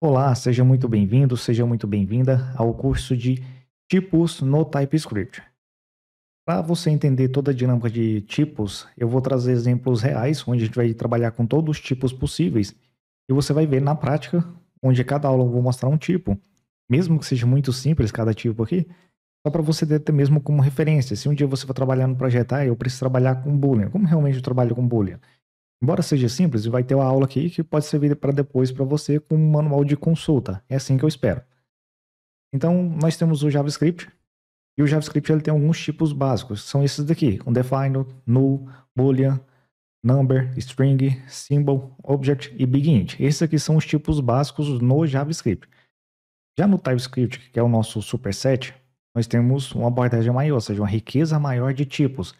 Olá, seja muito bem-vindo, seja muito bem-vinda ao curso de tipos no TypeScript. Para você entender toda a dinâmica de tipos, eu vou trazer exemplos reais, onde a gente vai trabalhar com todos os tipos possíveis, e você vai ver na prática, onde cada aula eu vou mostrar um tipo, mesmo que seja muito simples cada tipo aqui, só para você ter até mesmo como referência. Se um dia você for trabalhar no projeto ah, eu preciso trabalhar com Boolean. Como realmente eu trabalho com Boolean? Embora seja simples, vai ter uma aula aqui que pode servir para depois para você com um manual de consulta. É assim que eu espero. Então, nós temos o JavaScript, e o JavaScript ele tem alguns tipos básicos. São esses daqui: undefined, null, boolean, number, string, symbol, object e begin. Esses aqui são os tipos básicos no JavaScript. Já no TypeScript, que é o nosso superset, nós temos uma abordagem maior, ou seja, uma riqueza maior de tipos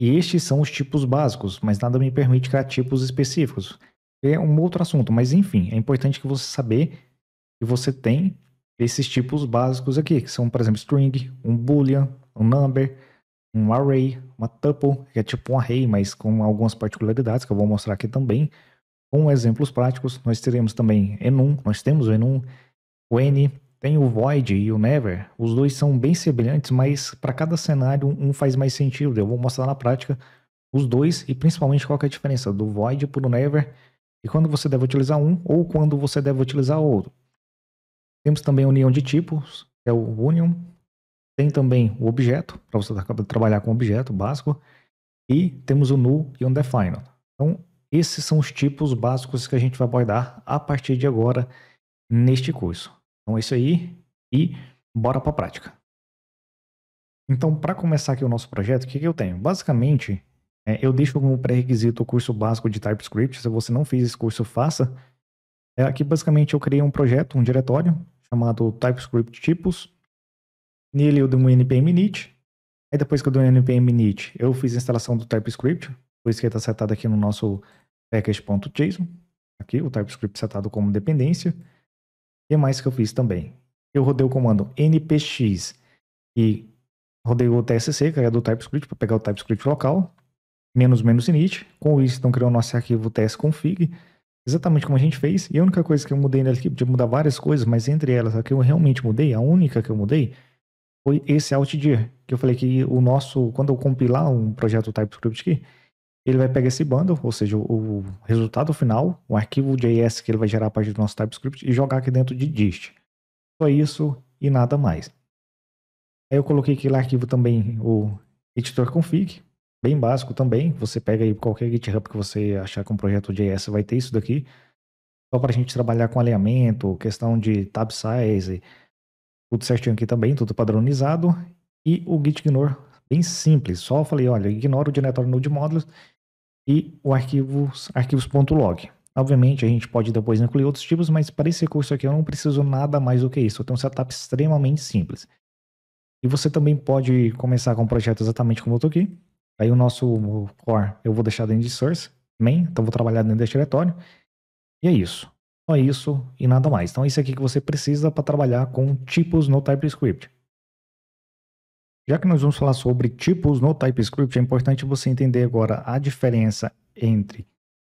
e Estes são os tipos básicos, mas nada me permite criar tipos específicos. É um outro assunto, mas enfim, é importante que você saber que você tem esses tipos básicos aqui, que são, por exemplo, string, um boolean, um number, um array, uma tuple, que é tipo um array, mas com algumas particularidades que eu vou mostrar aqui também. Com exemplos práticos, nós teremos também enum, nós temos o enum, o n, tem o Void e o Never, os dois são bem semelhantes, mas para cada cenário um faz mais sentido. Eu vou mostrar na prática os dois e principalmente qual é a diferença do Void para o Never e quando você deve utilizar um ou quando você deve utilizar outro. Temos também a união de tipos, que é o Union. Tem também o objeto, para você trabalhar com objeto básico. E temos o Null e o Undefined. Então, esses são os tipos básicos que a gente vai abordar a partir de agora neste curso. Então é isso aí e bora para a prática. Então, para começar aqui o nosso projeto, o que, que eu tenho? Basicamente, é, eu deixo como pré-requisito o curso básico de TypeScript. Se você não fez esse curso, faça. É, aqui, basicamente, eu criei um projeto, um diretório, chamado TypeScript Tipos. Nele eu dei um npm init. Aí, depois que eu dei um npm init, eu fiz a instalação do TypeScript. Por isso que está setado aqui no nosso package.json. Aqui, o TypeScript setado como dependência que mais que eu fiz também? Eu rodei o comando npx e rodei o TSC, que é do TypeScript, para pegar o TypeScript local, menos menos init. Com isso, então, criou nosso arquivo tsconfig, exatamente como a gente fez. E a única coisa que eu mudei nele aqui, podia mudar várias coisas, mas entre elas, a que eu realmente mudei, a única que eu mudei, foi esse outdir, que eu falei que o nosso, quando eu compilar um projeto TypeScript aqui, ele vai pegar esse bundle, ou seja, o, o resultado final, o arquivo JS que ele vai gerar a partir do nosso TypeScript e jogar aqui dentro de dist. Só isso e nada mais. Aí eu coloquei aqui no arquivo também o editor config, bem básico também. Você pega aí qualquer GitHub que você achar com um projeto JS, vai ter isso daqui. Só para a gente trabalhar com alinhamento, questão de tab size, tudo certinho aqui também, tudo padronizado. E o Git Ignore, bem simples. Só falei, olha, ignora o diretório node modules e o arquivos arquivos.log. Obviamente, a gente pode depois incluir outros tipos, mas para esse recurso aqui eu não preciso nada mais do que isso. Eu tenho um setup extremamente simples. E você também pode começar com um projeto exatamente como eu estou aqui. Aí o nosso core eu vou deixar dentro de source, main, então vou trabalhar dentro desse diretório. E é isso. Só isso e nada mais. Então é isso aqui que você precisa para trabalhar com tipos no TypeScript. Já que nós vamos falar sobre tipos no TypeScript, é importante você entender agora a diferença entre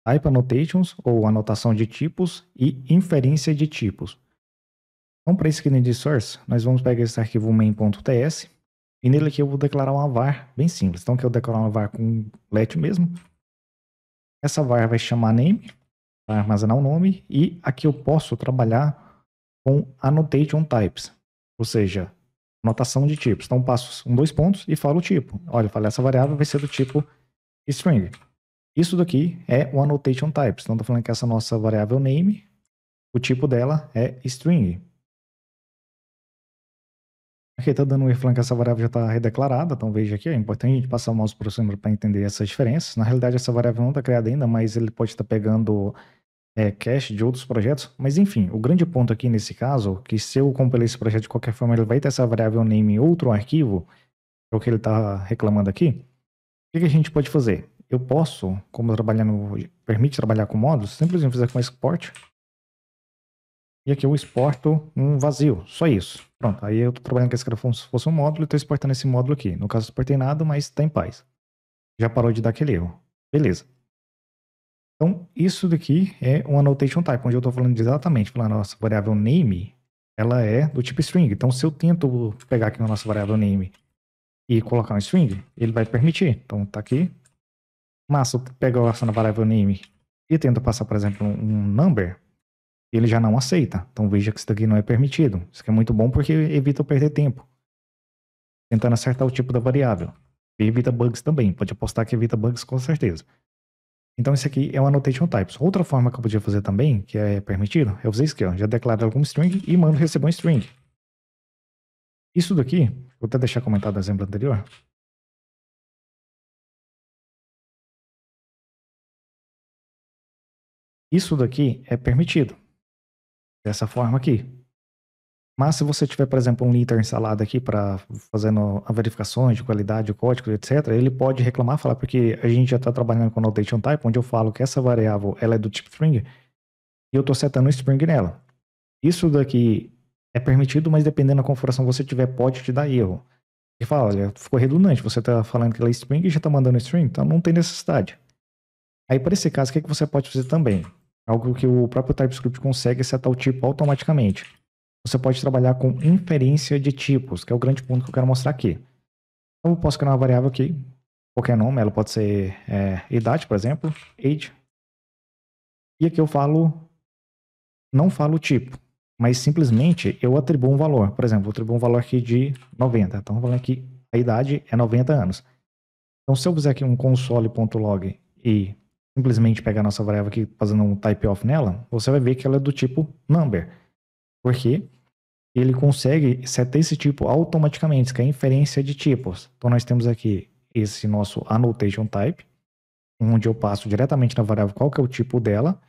Type Annotations, ou anotação de tipos, e inferência de tipos. Então, para esse aqui de source, nós vamos pegar esse arquivo main.ts, e nele aqui eu vou declarar uma var bem simples. Então, que eu declarar uma var com let mesmo. Essa var vai chamar name, para armazenar o nome, e aqui eu posso trabalhar com annotation types, ou seja, notação de tipos. Então, passo um, dois pontos e falo o tipo. Olha, eu falei, essa variável vai ser do tipo string. Isso daqui é o annotation type. Então, estou falando que essa nossa variável name, o tipo dela é string. Aqui está dando um erro falando que essa variável já está redeclarada, então veja aqui, é importante a gente passar o mouse para o para entender essas diferenças. Na realidade, essa variável não está criada ainda, mas ele pode estar tá pegando é, cache de outros projetos, mas enfim, o grande ponto aqui nesse caso, que se eu compilei esse projeto de qualquer forma, ele vai ter essa variável name em outro arquivo, é o que ele está reclamando aqui, o que, a gente pode fazer? Eu posso, como trabalhando permite trabalhar com módulos, simplesmente fazer com export, e aqui eu exporto um vazio, só isso. Pronto, aí eu estou trabalhando com esse cara como se fosse um módulo e estou exportando esse módulo aqui. No caso, eu exportei nada, mas está em paz. Já parou de dar aquele erro. Beleza. Então, isso daqui é um annotation type, onde eu estou falando exatamente, falando a nossa variável name, ela é do tipo string. Então, se eu tento pegar aqui na nossa variável name e colocar um string, ele vai permitir. Então, tá aqui. Mas se eu pego essa variável name e tento passar, por exemplo, um number, ele já não aceita. Então, veja que isso daqui não é permitido. Isso aqui é muito bom porque evita eu perder tempo. Tentando acertar o tipo da variável. E evita bugs também. Pode apostar que evita bugs com certeza. Então, isso aqui é o annotation types. Outra forma que eu podia fazer também, que é permitido, é fazer isso aqui, ó. Já declaro algum string e mando receber um string. Isso daqui, vou até deixar comentado no exemplo anterior. Isso daqui é permitido. Dessa forma aqui. Mas se você tiver, por exemplo, um linter instalado aqui para fazendo a verificação de qualidade, o código, etc., ele pode reclamar, falar, porque a gente já está trabalhando com annotation type, onde eu falo que essa variável ela é do tipo string, e eu estou setando um string nela. Isso daqui é permitido, mas dependendo da configuração que você tiver, pode te dar erro. E fala, olha, ficou redundante, você está falando que ela é string e já está mandando string, então não tem necessidade. Aí, para esse caso, o que, é que você pode fazer também? Algo que o próprio TypeScript consegue setar o tipo automaticamente você pode trabalhar com inferência de tipos, que é o grande ponto que eu quero mostrar aqui. Então, eu posso criar uma variável aqui, qualquer nome, ela pode ser é, idade, por exemplo, age. E aqui eu falo, não falo tipo, mas simplesmente eu atribuo um valor. Por exemplo, eu atribuo um valor aqui de 90. Então, falando aqui, a idade é 90 anos. Então, se eu fizer aqui um console.log e simplesmente pegar a nossa variável aqui, fazendo um type off nela, você vai ver que ela é do tipo number. Porque ele consegue setar esse tipo automaticamente, que é a inferência de tipos. Então nós temos aqui esse nosso annotation type, onde eu passo diretamente na variável qual que é o tipo dela.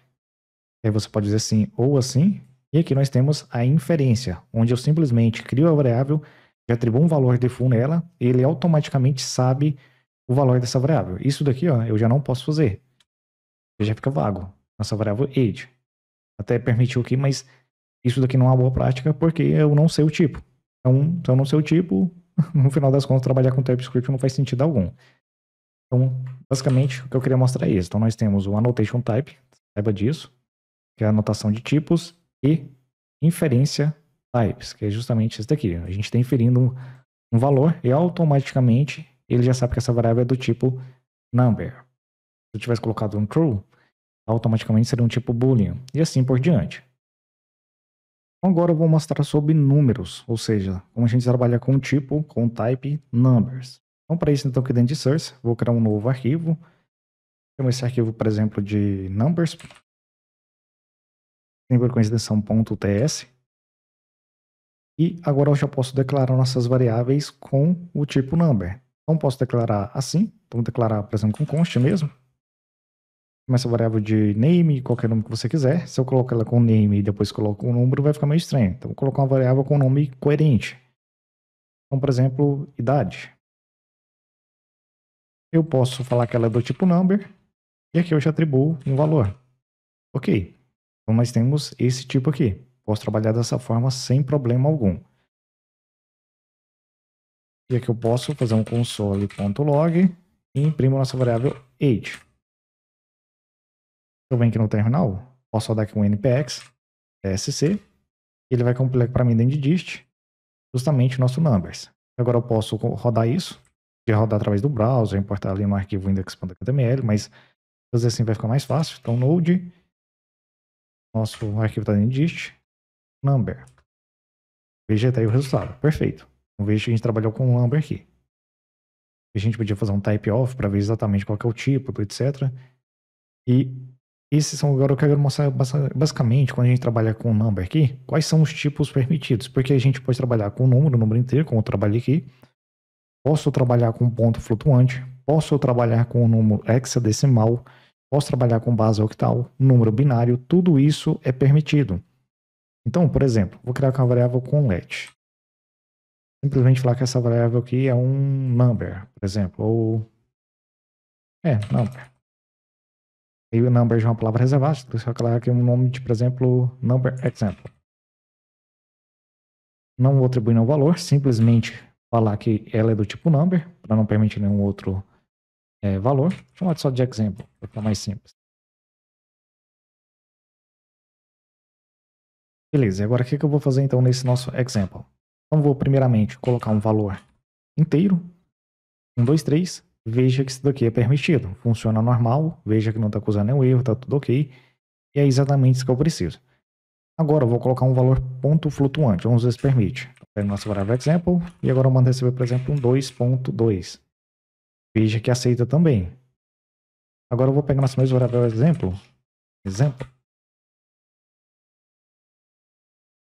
Aí você pode dizer assim ou assim. E aqui nós temos a inferência, onde eu simplesmente crio a variável, já atribuo um valor default nela, e ele automaticamente sabe o valor dessa variável. Isso daqui, ó, eu já não posso fazer. já fica vago. Nossa variável age. Até permitiu aqui, mas isso daqui não é uma boa prática porque eu não sei o tipo. Então, se eu não sei o tipo, no final das contas, trabalhar com TypeScript não faz sentido algum. Então, basicamente, o que eu queria mostrar é isso. Então, nós temos o annotation type, saiba disso, que é a anotação de tipos, e inferência types, que é justamente isso daqui. A gente está inferindo um, um valor e automaticamente ele já sabe que essa variável é do tipo number. Se eu tivesse colocado um true, automaticamente seria um tipo boolean, e assim por diante. Agora eu vou mostrar sobre números, ou seja, como a gente trabalha com tipo, com type, numbers. Então para isso, então aqui dentro de source, vou criar um novo arquivo. Chamo esse arquivo, por exemplo, de numbers. Sempre com a .ts. E agora eu já posso declarar nossas variáveis com o tipo number. Então posso declarar assim, então vou declarar, por exemplo, com const mesmo essa variável de name, qualquer nome que você quiser. Se eu coloco ela com name e depois coloco um número, vai ficar meio estranho. Então, vou colocar uma variável com nome coerente. Então, por exemplo, idade. Eu posso falar que ela é do tipo number, e aqui eu já atribuo um valor. Ok, então nós temos esse tipo aqui. Posso trabalhar dessa forma sem problema algum. E aqui eu posso fazer um console.log e imprimo nossa variável age. Eu venho aqui no terminal, posso rodar aqui um npx, tsc, ele vai compilar para mim dentro de dist, justamente o nosso numbers. Agora eu posso rodar isso, de é rodar através do browser, importar ali no arquivo index.html, mas fazer assim vai ficar mais fácil. Então, node, nosso arquivo está dentro de dist, number. Veja aí o resultado. Perfeito. Então, veja que a gente trabalhou com um number aqui. A gente podia fazer um type off para ver exatamente qual é o tipo, etc. E esses são agora eu quero mostrar basicamente quando a gente trabalha com number aqui, quais são os tipos permitidos, porque a gente pode trabalhar com o número, o número inteiro, como eu trabalhei aqui. Posso trabalhar com ponto flutuante, posso trabalhar com o número hexadecimal, posso trabalhar com base octal, número binário, tudo isso é permitido. Então, por exemplo, vou criar uma variável com let. Simplesmente falar que essa variável aqui é um number, por exemplo, ou é number. E o number é uma palavra reservada, só então colocar aqui um nome de, por exemplo, number example. Não vou atribuir nenhum valor, simplesmente falar que ela é do tipo number, para não permitir nenhum outro é, valor. Chamar só de example, para ficar mais simples. Beleza, agora o que, eu vou fazer então nesse nosso example? Então vou primeiramente colocar um valor inteiro, 1, 2, 3, veja que isso daqui é permitido, funciona normal, veja que não está acusando nenhum erro, está tudo ok, e é exatamente isso que eu preciso. Agora eu vou colocar um valor ponto flutuante, vamos ver se permite. pego nossa variável example, e agora eu mando receber, por exemplo, um 2.2. Veja que aceita também. Agora eu vou pegar nossa mesma variável exemplo, exemplo,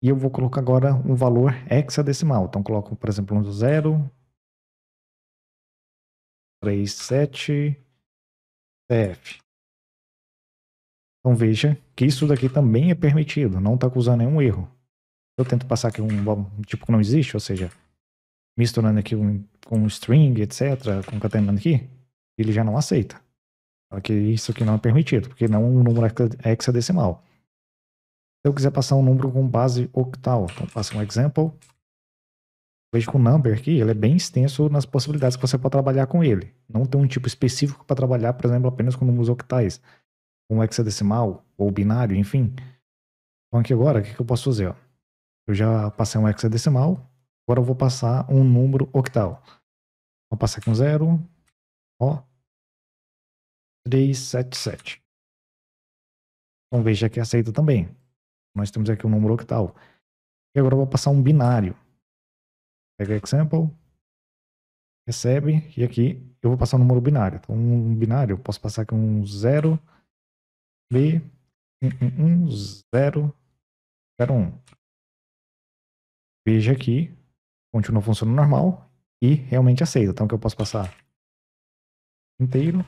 e eu vou colocar agora um valor hexadecimal. Então, coloco, por exemplo, um 0, 37 CF. Então veja que isso daqui também é permitido, não está causando nenhum erro. Eu tento passar aqui um tipo que não existe, ou seja, misturando aqui um, com um string, etc., concatenando aqui, ele já não aceita. Fala que isso aqui não é permitido, porque não é um número hexadecimal. Se eu quiser passar um número com base octal, então passa um example, Veja que o number aqui ele é bem extenso nas possibilidades que você pode trabalhar com ele. Não tem um tipo específico para trabalhar, por exemplo, apenas com números octais, com hexadecimal ou binário, enfim. Então aqui agora, o que, que eu posso fazer? Ó? Eu já passei um hexadecimal, agora eu vou passar um número octal. Vou passar aqui um zero, ó, 377. Então veja que é aceita também. Nós temos aqui um número octal. E agora eu vou passar um binário. Pega example, recebe, e aqui eu vou passar um número binário. Então, um binário, eu posso passar aqui um 0, B, 1, 0, 0, 1. Veja aqui, continua funcionando normal e realmente aceita. Então, que eu posso passar inteiro,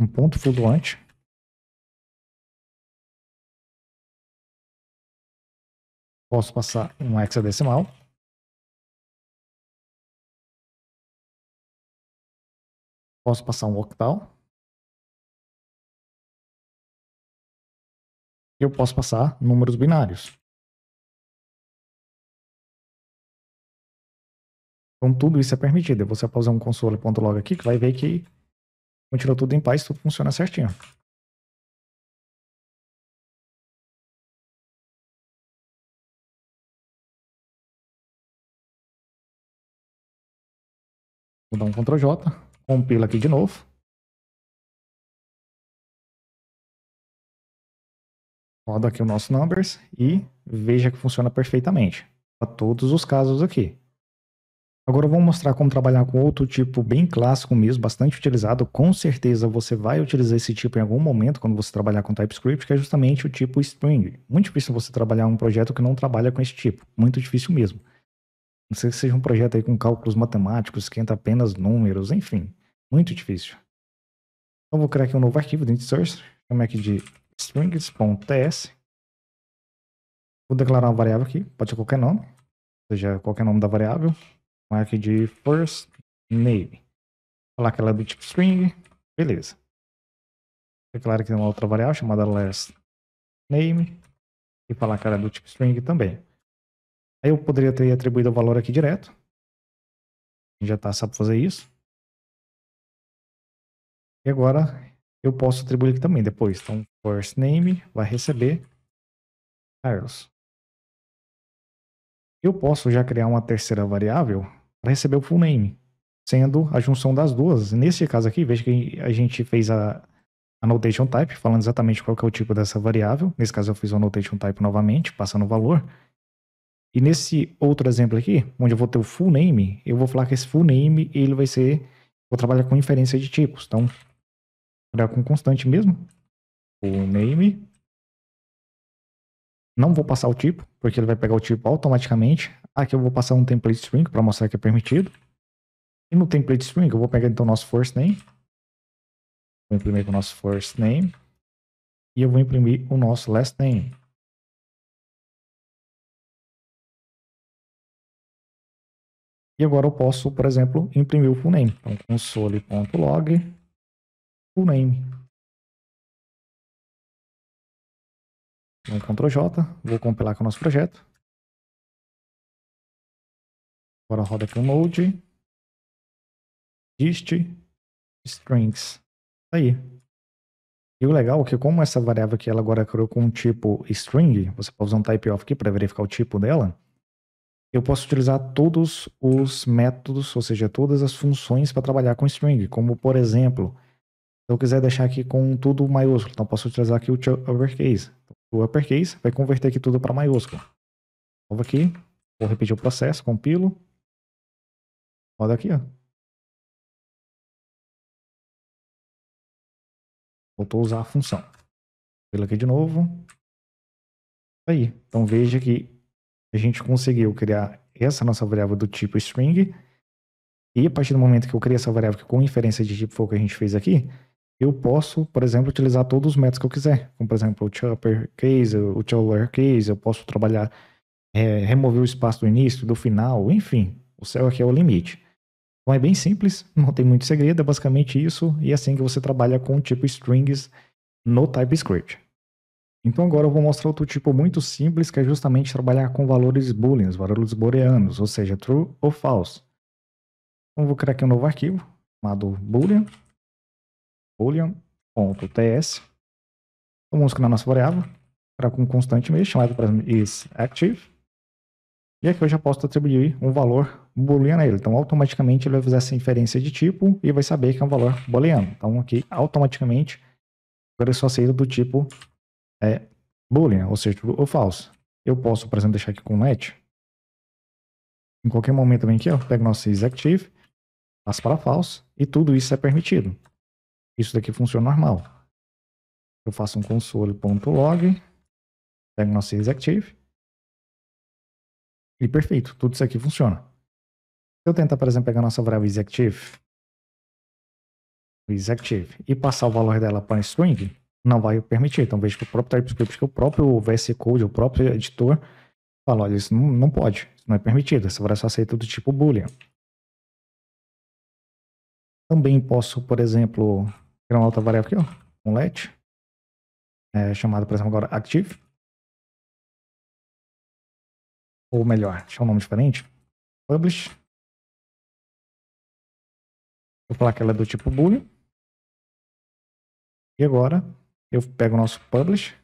um ponto flutuante, Posso passar um hexadecimal. Posso passar um octal. Eu posso passar números binários. Então tudo isso é permitido. Eu vou pausar um console.log aqui, que vai ver que continua tudo em paz, tudo funciona certinho. Vou dar um Ctrl J, compila aqui de novo. Roda aqui o nosso numbers e veja que funciona perfeitamente para todos os casos aqui. Agora eu vou mostrar como trabalhar com outro tipo bem clássico mesmo, bastante utilizado. Com certeza você vai utilizar esse tipo em algum momento quando você trabalhar com TypeScript, que é justamente o tipo string. Muito difícil você trabalhar um projeto que não trabalha com esse tipo, muito difícil mesmo. Não sei se seja um projeto aí com cálculos matemáticos, esquenta apenas números, enfim. Muito difícil. Então vou criar aqui um novo arquivo dentro de source, chamar aqui de strings.ts. Vou declarar uma variável aqui, pode ser qualquer nome, ou seja, qualquer nome da variável. Vou aqui de first name. Falar que ela é do tipo string, beleza. Declaro aqui uma outra variável chamada last name e falar que ela é do tipo string também. Aí eu poderia ter atribuído o valor aqui direto. A gente já tá, sabe fazer isso. E agora eu posso atribuir aqui também depois. Então, first name vai receber Carlos. Eu posso já criar uma terceira variável para receber o full name, sendo a junção das duas. Nesse caso aqui, veja que a gente fez a annotation type, falando exatamente qual é o tipo dessa variável. Nesse caso eu fiz o annotation type novamente, passando o valor. E nesse outro exemplo aqui, onde eu vou ter o full name, eu vou falar que esse full name, ele vai ser, vou trabalhar com inferência de tipos. Então, trabalhar com constante mesmo, full name. Não vou passar o tipo, porque ele vai pegar o tipo automaticamente. Aqui eu vou passar um template string para mostrar que é permitido. E no template string eu vou pegar então o nosso first name. Vou imprimir o nosso first name. E eu vou imprimir o nosso last name. E agora eu posso, por exemplo, imprimir o full name. Então, console.log full name. Então, Ctrl J, vou compilar com o nosso projeto. Agora roda aqui o node, dist, strings. Tá aí. E o legal é que como essa variável aqui ela agora criou com um tipo string, você pode usar um type aqui para verificar o tipo dela, eu posso utilizar todos os métodos, ou seja, todas as funções para trabalhar com string, como por exemplo, se eu quiser deixar aqui com tudo maiúsculo, então posso utilizar aqui o uppercase. O uppercase vai converter aqui tudo para maiúsculo. Vou aqui, vou repetir o processo, compilo. Roda aqui, ó. Voltou a usar a função. Compilo aqui de novo. Aí, então veja que a gente conseguiu criar essa nossa variável do tipo string. E a partir do momento que eu criei essa variável que com inferência de tipo foi o que a gente fez aqui, eu posso, por exemplo, utilizar todos os métodos que eu quiser. Como, por exemplo, o chopper case, o chopper case, eu posso trabalhar, é, remover o espaço do início, do final, enfim. O céu aqui é o limite. Então é bem simples, não tem muito segredo, é basicamente isso. E é assim que você trabalha com o tipo strings no TypeScript. Então agora eu vou mostrar outro tipo muito simples, que é justamente trabalhar com valores booleans, valores booleanos, ou seja, true ou false. Então vou criar aqui um novo arquivo, chamado boolean, boolean.ts. Então, vamos criar a nossa variável, criar com constante mesmo, chamado, isActive. E aqui eu já posso atribuir um valor boolean a ele. Então, automaticamente ele vai fazer essa inferência de tipo e vai saber que é um valor booleano. Então, aqui, automaticamente, agora eu é só aceito do tipo é boolean, ou seja, true tipo, ou falso. Eu posso, por exemplo, deixar aqui com net. Em qualquer momento também aqui, ó, pego nosso executive, passo para falso e tudo isso é permitido. Isso daqui funciona normal. Eu faço um console.log, pego nosso executive e perfeito, tudo isso aqui funciona. Se eu tentar, por exemplo, pegar nossa variável executive, executive e passar o valor dela para string, não vai permitir. Então veja que o próprio TypeScript, que o próprio VS Code, o próprio editor, fala, olha, isso não, não pode, isso não é permitido, essa só aceita do tipo boolean. Também posso, por exemplo, criar uma outra variável aqui, ó, um let, é, chamada, por exemplo, agora active. Ou melhor, deixar um nome diferente, publish. Vou falar que ela é do tipo boolean. E agora, eu pego o nosso publish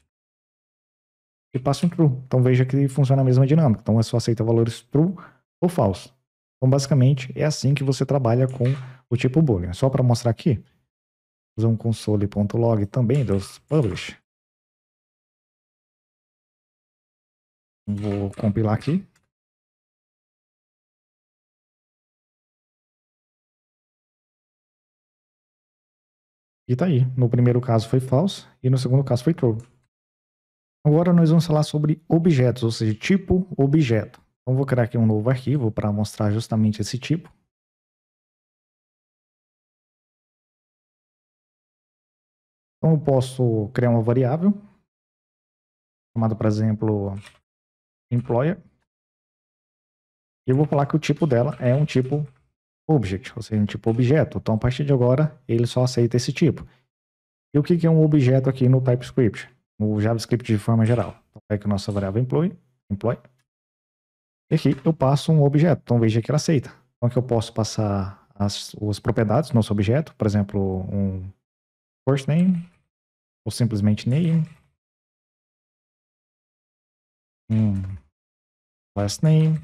e passo um true. Então veja que funciona a mesma dinâmica. Então é só aceita valores true ou falso. Então basicamente é assim que você trabalha com o tipo boolean. Só para mostrar aqui, usar um console.log também dos publish. Vou compilar aqui. E tá aí. No primeiro caso foi false e no segundo caso foi true. Agora nós vamos falar sobre objetos, ou seja, tipo objeto. Então vou criar aqui um novo arquivo para mostrar justamente esse tipo. Então eu posso criar uma variável chamada, por exemplo, employer. E eu vou falar que o tipo dela é um tipo object, ou seja, um tipo objeto. Então, a partir de agora, ele só aceita esse tipo. E o que é um objeto aqui no TypeScript? No JavaScript de forma geral. Então, é que a nossa variável employee, employee. E aqui eu passo um objeto. Então, veja que ele aceita. Então, que eu posso passar as, as propriedades do nosso objeto. Por exemplo, um first name, ou simplesmente name. Um last name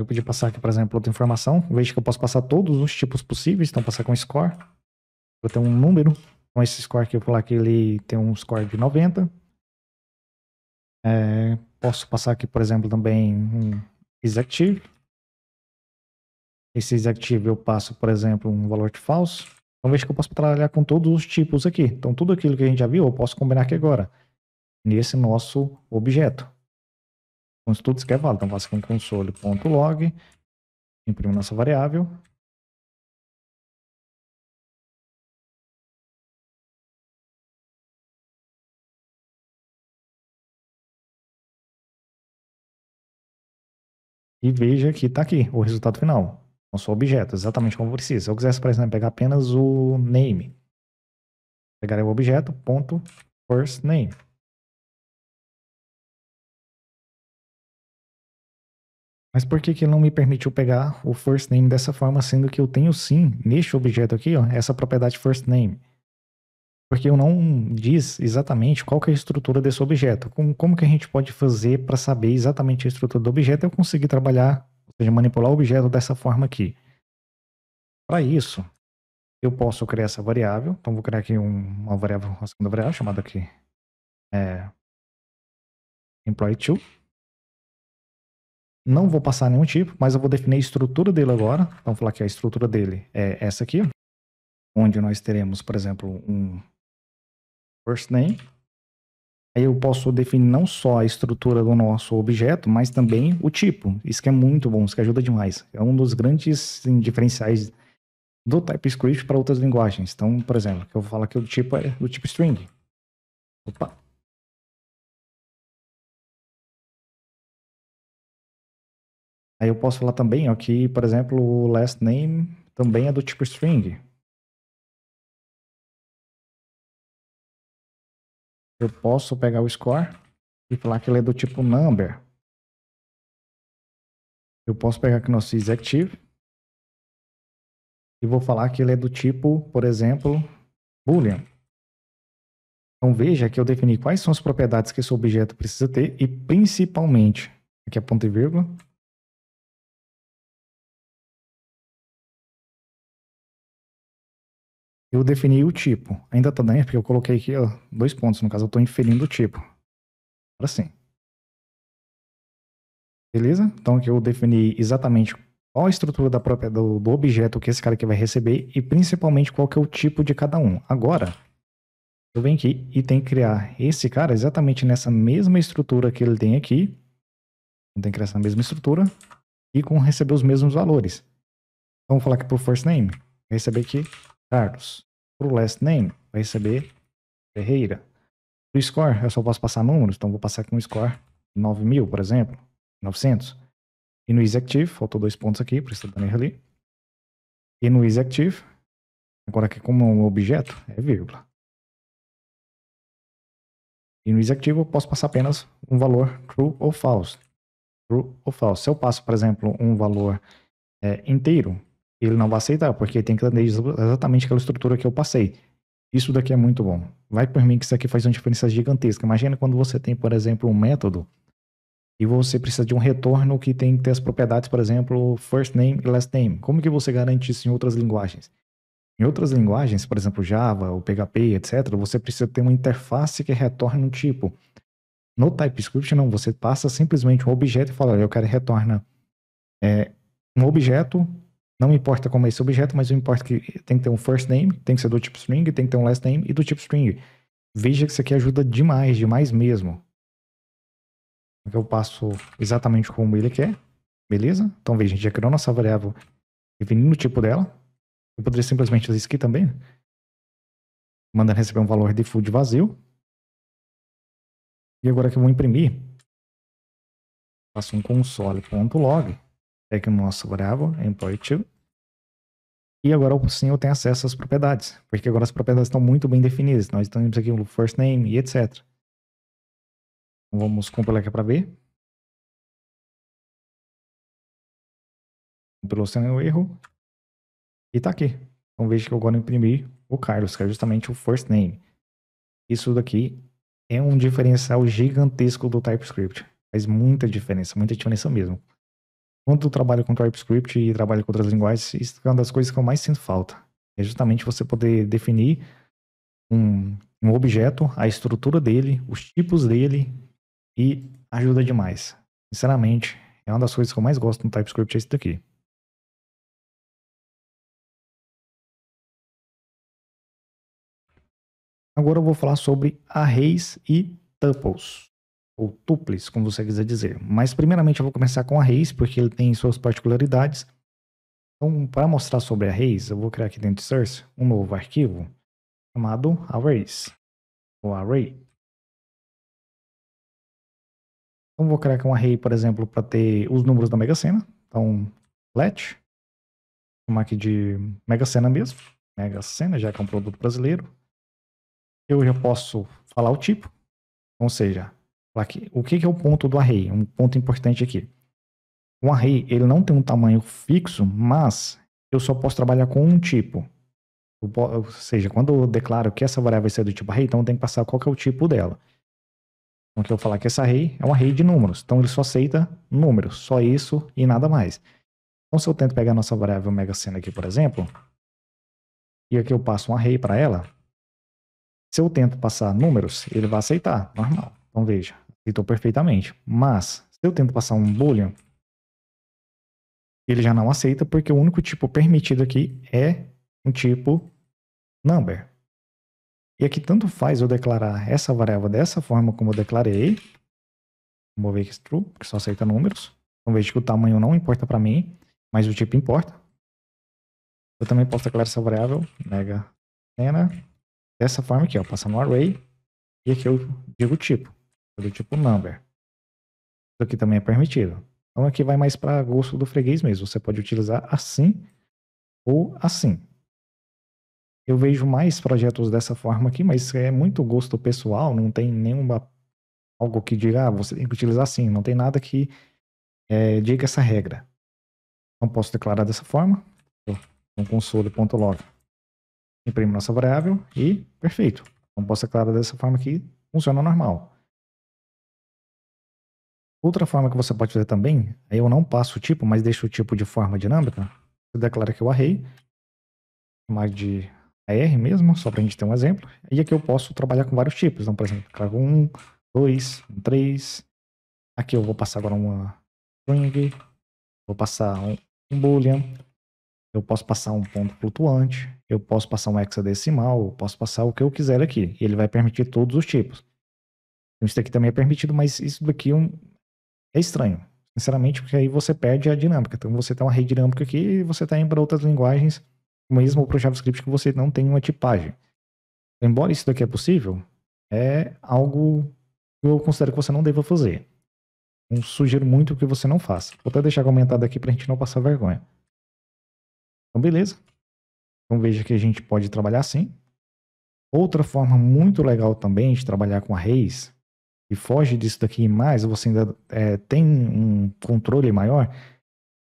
Eu podia passar aqui, por exemplo, outra informação. Veja que eu posso passar todos os tipos possíveis. Então, passar com score. Vou ter um número. Então, esse score aqui, eu vou falar que ele tem um score de 90. É, posso passar aqui, por exemplo, também um isActive. Esse isActive eu passo, por exemplo, um valor de falso. Então, veja que eu posso trabalhar com todos os tipos aqui. Então, tudo aquilo que a gente já viu, eu posso combinar aqui agora. Nesse nosso objeto os tudo que é válido. Então, com console.log, imprime nossa variável. E veja que está aqui o resultado final. Nosso objeto, exatamente como preciso. Se eu quisesse, por exemplo, pegar apenas o name, pegaria o objeto, ponto, first name. Mas por que, que ele não me permitiu pegar o first name dessa forma, sendo que eu tenho sim, neste objeto aqui, ó, essa propriedade first name? Porque eu não diz exatamente qual é a estrutura desse objeto. Como, como que a gente pode fazer para saber exatamente a estrutura do objeto e eu conseguir trabalhar, ou seja, manipular o objeto dessa forma aqui? Para isso, eu posso criar essa variável. Então, vou criar aqui um, uma variável, uma segunda variável chamada aqui é, employee2 não vou passar nenhum tipo, mas eu vou definir a estrutura dele agora. Vamos falar que a estrutura dele é essa aqui, onde nós teremos, por exemplo, um first name. Aí eu posso definir não só a estrutura do nosso objeto, mas também o tipo. Isso que é muito bom, isso que ajuda demais. É um dos grandes sim, diferenciais do TypeScript para outras linguagens. Então, por exemplo, eu vou falar que o tipo é do tipo string. Opa, Aí eu posso falar também ó, que, por exemplo, o last name também é do tipo string. Eu posso pegar o score e falar que ele é do tipo number. Eu posso pegar aqui nosso isActive e vou falar que ele é do tipo, por exemplo, boolean. Então veja que eu defini quais são as propriedades que esse objeto precisa ter e principalmente, aqui é ponto e vírgula, eu defini o tipo. Ainda tá dentro, porque eu coloquei aqui ó, dois pontos. No caso, eu tô inferindo o tipo. Agora sim. Beleza? Então aqui eu defini exatamente qual a estrutura da própria, do, do, objeto que esse cara aqui vai receber e principalmente qual que é o tipo de cada um. Agora, eu venho aqui e tenho que criar esse cara exatamente nessa mesma estrutura que ele tem aqui. Tem que criar essa mesma estrutura e com receber os mesmos valores. Então, vou falar aqui pro first name, receber aqui Carlos. Pro last name, vai receber Ferreira. Pro score, eu só posso passar números, então vou passar aqui um score 9000, mil, por exemplo, 900. E no isActive, faltou dois pontos aqui, por isso tá dando ali. E no isActive, agora aqui como um objeto, é vírgula. E no isActive eu posso passar apenas um valor true ou false. True ou false. Se eu passo, por exemplo, um valor é, inteiro, ele não vai aceitar, porque tem que entender exatamente aquela estrutura que eu passei. Isso daqui é muito bom. Vai por mim que isso aqui faz uma diferença gigantesca. Imagina quando você tem, por exemplo, um método e você precisa de um retorno que tem que ter as propriedades, por exemplo, first name e last name. Como que você garante isso em outras linguagens? Em outras linguagens, por exemplo, Java ou PHP, etc., você precisa ter uma interface que retorne um tipo. No TypeScript, não. Você passa simplesmente um objeto e fala, eu quero retorna é, eh, um objeto não importa como é esse objeto, mas importa que tem que ter um first name, tem que ser do tipo string, tem que ter um last name e do tipo string. Veja que isso aqui ajuda demais, demais mesmo. Eu passo exatamente como ele quer, beleza? Então veja, a gente já criou nossa variável definindo o tipo dela. Eu poderia simplesmente fazer isso aqui também, mandando receber um valor default vazio. E agora que eu vou imprimir, faço um console.log é nosso Bravo, Employee é 2. E agora sim eu tenho acesso às propriedades, porque agora as propriedades estão muito bem definidas. Nós temos aqui o first name e etc. Então, vamos compilar aqui para ver. Compilou sem nenhum erro. E está aqui. Então veja que eu agora imprimi o Carlos, que é justamente o first name. Isso daqui é um diferencial gigantesco do TypeScript. Faz muita diferença, muita diferença mesmo. Quando eu trabalho com TypeScript e trabalho com outras linguagens, isso é uma das coisas que eu mais sinto falta. É justamente você poder definir um, um objeto, a estrutura dele, os tipos dele e ajuda demais. Sinceramente, é uma das coisas que eu mais gosto no TypeScript é isso daqui. Agora eu vou falar sobre arrays e tuples ou tuples, como você quiser dizer. Mas primeiramente eu vou começar com a porque ele tem suas particularidades. Então, para mostrar sobre a eu vou criar aqui dentro de source um novo arquivo chamado arrays, ou array. Então, vou criar aqui um array, por exemplo, para ter os números da Mega Sena. Então, let, chamar aqui de Mega Sena mesmo, Mega Sena, já que é um produto brasileiro. Eu já posso falar o tipo, ou seja, o que é o ponto do array? Um ponto importante aqui. O array, ele não tem um tamanho fixo, mas eu só posso trabalhar com um tipo. Ou seja, quando eu declaro que essa variável vai ser do tipo array, então eu tenho que passar qual que é o tipo dela. Então, eu vou falar é que essa array é um array de números. Então, ele só aceita números, só isso e nada mais. Então, se eu tento pegar a nossa variável mega sena aqui, por exemplo, e aqui eu passo um array para ela, se eu tento passar números, ele vai aceitar, normal. Então veja, aceitou perfeitamente. Mas, se eu tento passar um boolean, ele já não aceita, porque o único tipo permitido aqui é um tipo number. E aqui tanto faz eu declarar essa variável dessa forma como eu declarei. Vou ver que true, porque só aceita números. Então veja que o tamanho não importa para mim, mas o tipo importa. Eu também posso declarar essa variável, mega nena dessa forma aqui, ó, passando um array, e aqui eu digo o tipo do tipo number. Isso aqui também é permitido. Então aqui vai mais para gosto do freguês mesmo. Você pode utilizar assim ou assim. Eu vejo mais projetos dessa forma aqui, mas é muito gosto pessoal, não tem nenhuma algo que diga, ah, você tem que utilizar assim, não tem nada que é, diga essa regra. Então posso declarar dessa forma, um console.log. Imprimo nossa variável e perfeito. Então posso declarar dessa forma aqui, funciona normal. Outra forma que você pode fazer também, eu não passo o tipo, mas deixo o tipo de forma dinâmica. Você declara que é o array, mais de AR mesmo, só para a gente ter um exemplo. E aqui eu posso trabalhar com vários tipos. Então, por exemplo, um dois 2, três. Aqui eu vou passar agora uma string. Vou passar um, um boolean. Eu posso passar um ponto flutuante. Eu posso passar um hexadecimal. Eu posso passar o que eu quiser aqui. E ele vai permitir todos os tipos. Então, isso daqui também é permitido, mas isso daqui é um, é estranho, sinceramente, porque aí você perde a dinâmica. Então você tem uma rede dinâmica aqui e você está indo para outras linguagens, mesmo para o JavaScript que você não tem uma tipagem. Embora isso daqui é possível, é algo que eu considero que você não deva fazer. Eu sugiro muito que você não faça. Vou até deixar comentado aqui para a gente não passar vergonha. Então, beleza. Então, veja que a gente pode trabalhar assim. Outra forma muito legal também de trabalhar com arrays e foge disso daqui mais, você ainda é, tem um controle maior,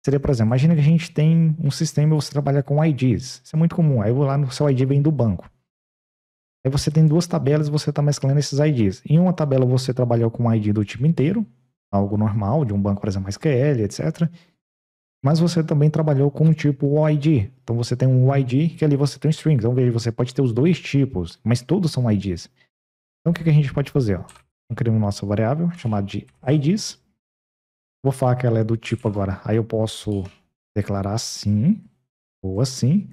seria, por exemplo, imagina que a gente tem um sistema e você trabalha com IDs. Isso é muito comum. Aí eu vou lá no seu ID vem do banco. Aí você tem duas tabelas e você está mesclando esses IDs. Em uma tabela você trabalhou com ID do tipo inteiro, algo normal, de um banco, por exemplo, SQL, etc. Mas você também trabalhou com um tipo OID. Então você tem um OID que ali você tem um string. Então veja, você pode ter os dois tipos, mas todos são IDs. Então o que, que a gente pode fazer? Ó? crio nossa variável chamada de IDs. Vou falar que ela é do tipo agora. Aí eu posso declarar assim ou assim.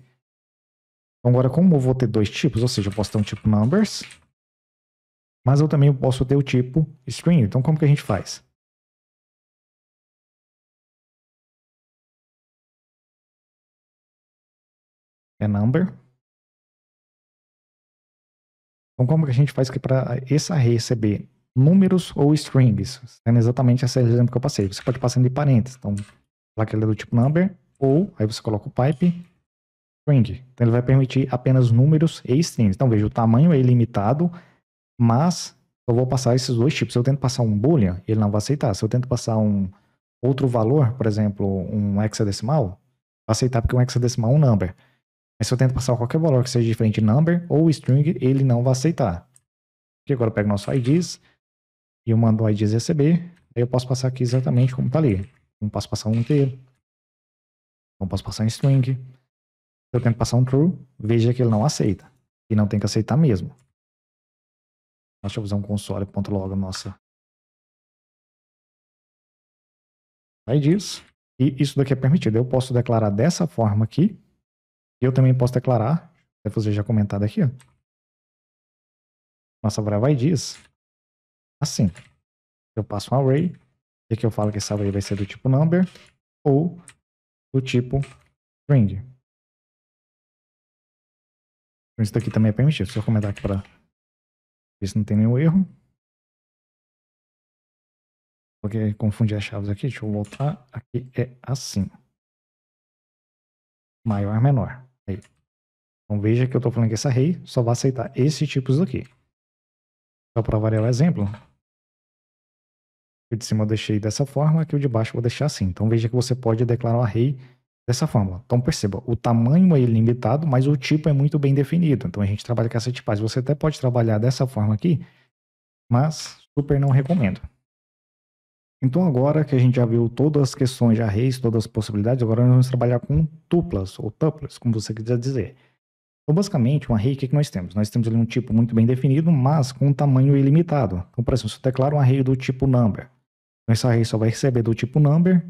Então agora como eu vou ter dois tipos, ou seja, eu posso ter um tipo numbers, mas eu também posso ter o tipo string. Então como que a gente faz? É number. Então como que a gente faz que para esse array receber números ou strings, exatamente esse exemplo que eu passei. Você pode passar de parênteses, então, falar que ele é do tipo number, ou, aí você coloca o pipe, string. Então, ele vai permitir apenas números e strings. Então, veja, o tamanho é ilimitado, mas eu vou passar esses dois tipos. Se eu tento passar um boolean, ele não vai aceitar. Se eu tento passar um outro valor, por exemplo, um hexadecimal, vai aceitar porque um hexadecimal é um number. Mas se eu tento passar qualquer valor que seja diferente de number ou string, ele não vai aceitar. Aqui agora eu pego nosso IDs, e mando o IDs receber, aí eu posso passar aqui exatamente como está ali. Não posso passar um inteiro. Não posso passar um string. Eu tento passar um true, veja que ele não aceita. E não tem que aceitar mesmo. Deixa eu usar um console.log nossa diz E isso daqui é permitido. Eu posso declarar dessa forma aqui. Eu também posso declarar, deve você já comentado aqui, ó. Nossa variável diz assim. Eu passo um array, e que eu falo que essa array vai ser do tipo number ou do tipo string. Então, isso daqui também é permitido. Se eu comentar aqui para ver se não tem nenhum erro. Porque confundi as chaves aqui. Deixa eu voltar. Aqui é assim. Maior, menor. Aí. Então veja que eu estou falando que essa array só vai aceitar esses tipos aqui. Só para variar o exemplo, o de cima eu deixei dessa forma, aqui o de baixo eu vou deixar assim. Então veja que você pode declarar o array dessa forma. Então perceba, o tamanho é ilimitado, mas o tipo é muito bem definido. Então a gente trabalha com essa tipagem. Você até pode trabalhar dessa forma aqui, mas super não recomendo. Então agora que a gente já viu todas as questões de arrays, todas as possibilidades, agora nós vamos trabalhar com tuplas ou tuplas, como você quiser dizer. Então, basicamente, um array, o que, que nós temos? Nós temos ali um tipo muito bem definido, mas com um tamanho ilimitado. Então, por exemplo, se eu declaro um array do tipo number, então esse array só vai receber do tipo number,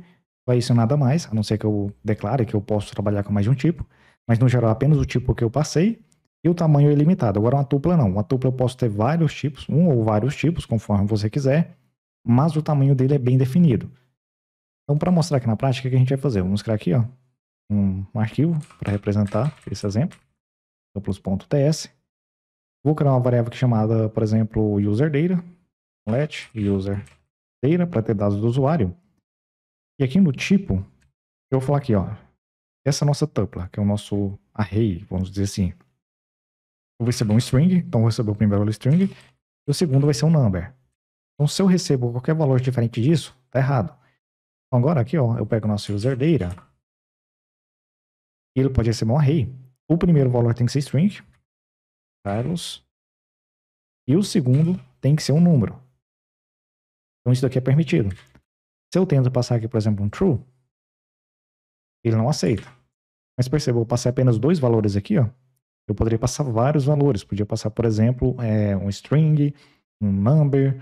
vai isso nada mais, a não ser que eu declare que eu posso trabalhar com mais de um tipo, mas no geral é apenas o tipo que eu passei e o tamanho é ilimitado. Agora uma tupla não, uma tupla eu posso ter vários tipos, um ou vários tipos, conforme você quiser, mas o tamanho dele é bem definido. Então para mostrar aqui na prática, o que a gente vai fazer? Vamos criar aqui ó, um, arquivo para representar esse exemplo, tuplos.ts. Então, Vou criar uma variável é chamada, por exemplo, user let user inteira para ter dados do usuário. E aqui no tipo, eu vou falar aqui, ó, essa nossa tupla, que é o nosso array, vamos dizer assim. Eu vou receber um string, então eu vou receber o primeiro valor string, e o segundo vai ser um number. Então se eu recebo qualquer valor diferente disso, tá errado. Então, agora aqui, ó, eu pego o nosso user data, e ele pode receber um array. O primeiro valor tem que ser string, Carlos, e o segundo tem que ser um número. Então isso daqui é permitido. Se eu tento passar aqui, por exemplo, um true, ele não aceita. Mas perceba, eu passei apenas dois valores aqui, ó. Eu poderia passar vários valores. Podia passar, por exemplo, é, um string, um number,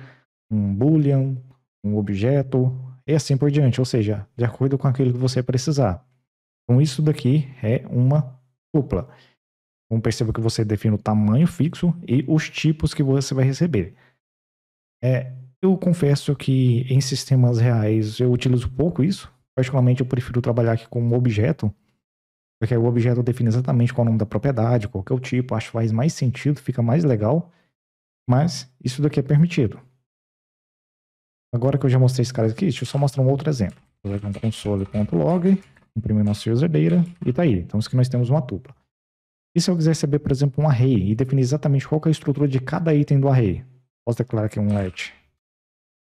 um boolean, um objeto, e assim por diante. Ou seja, de acordo com aquilo que você precisar. Então, isso daqui é uma tupla. Então, perceba que você define o tamanho fixo e os tipos que você vai receber. É, eu confesso que em sistemas reais eu utilizo pouco isso. Particularmente eu prefiro trabalhar aqui com um objeto, porque aí o objeto define exatamente qual é o nome da propriedade, qual que é o tipo, acho que faz mais sentido, fica mais legal, mas isso daqui é permitido. Agora que eu já mostrei esse cara aqui, deixa eu só mostrar um outro exemplo. Vou jogar um console.log, imprimir nosso user data, e tá aí. Então, isso que nós temos uma tupla. E se eu quiser saber, por exemplo, um array e definir exatamente qual é a estrutura de cada item do array? Posso declarar aqui é um let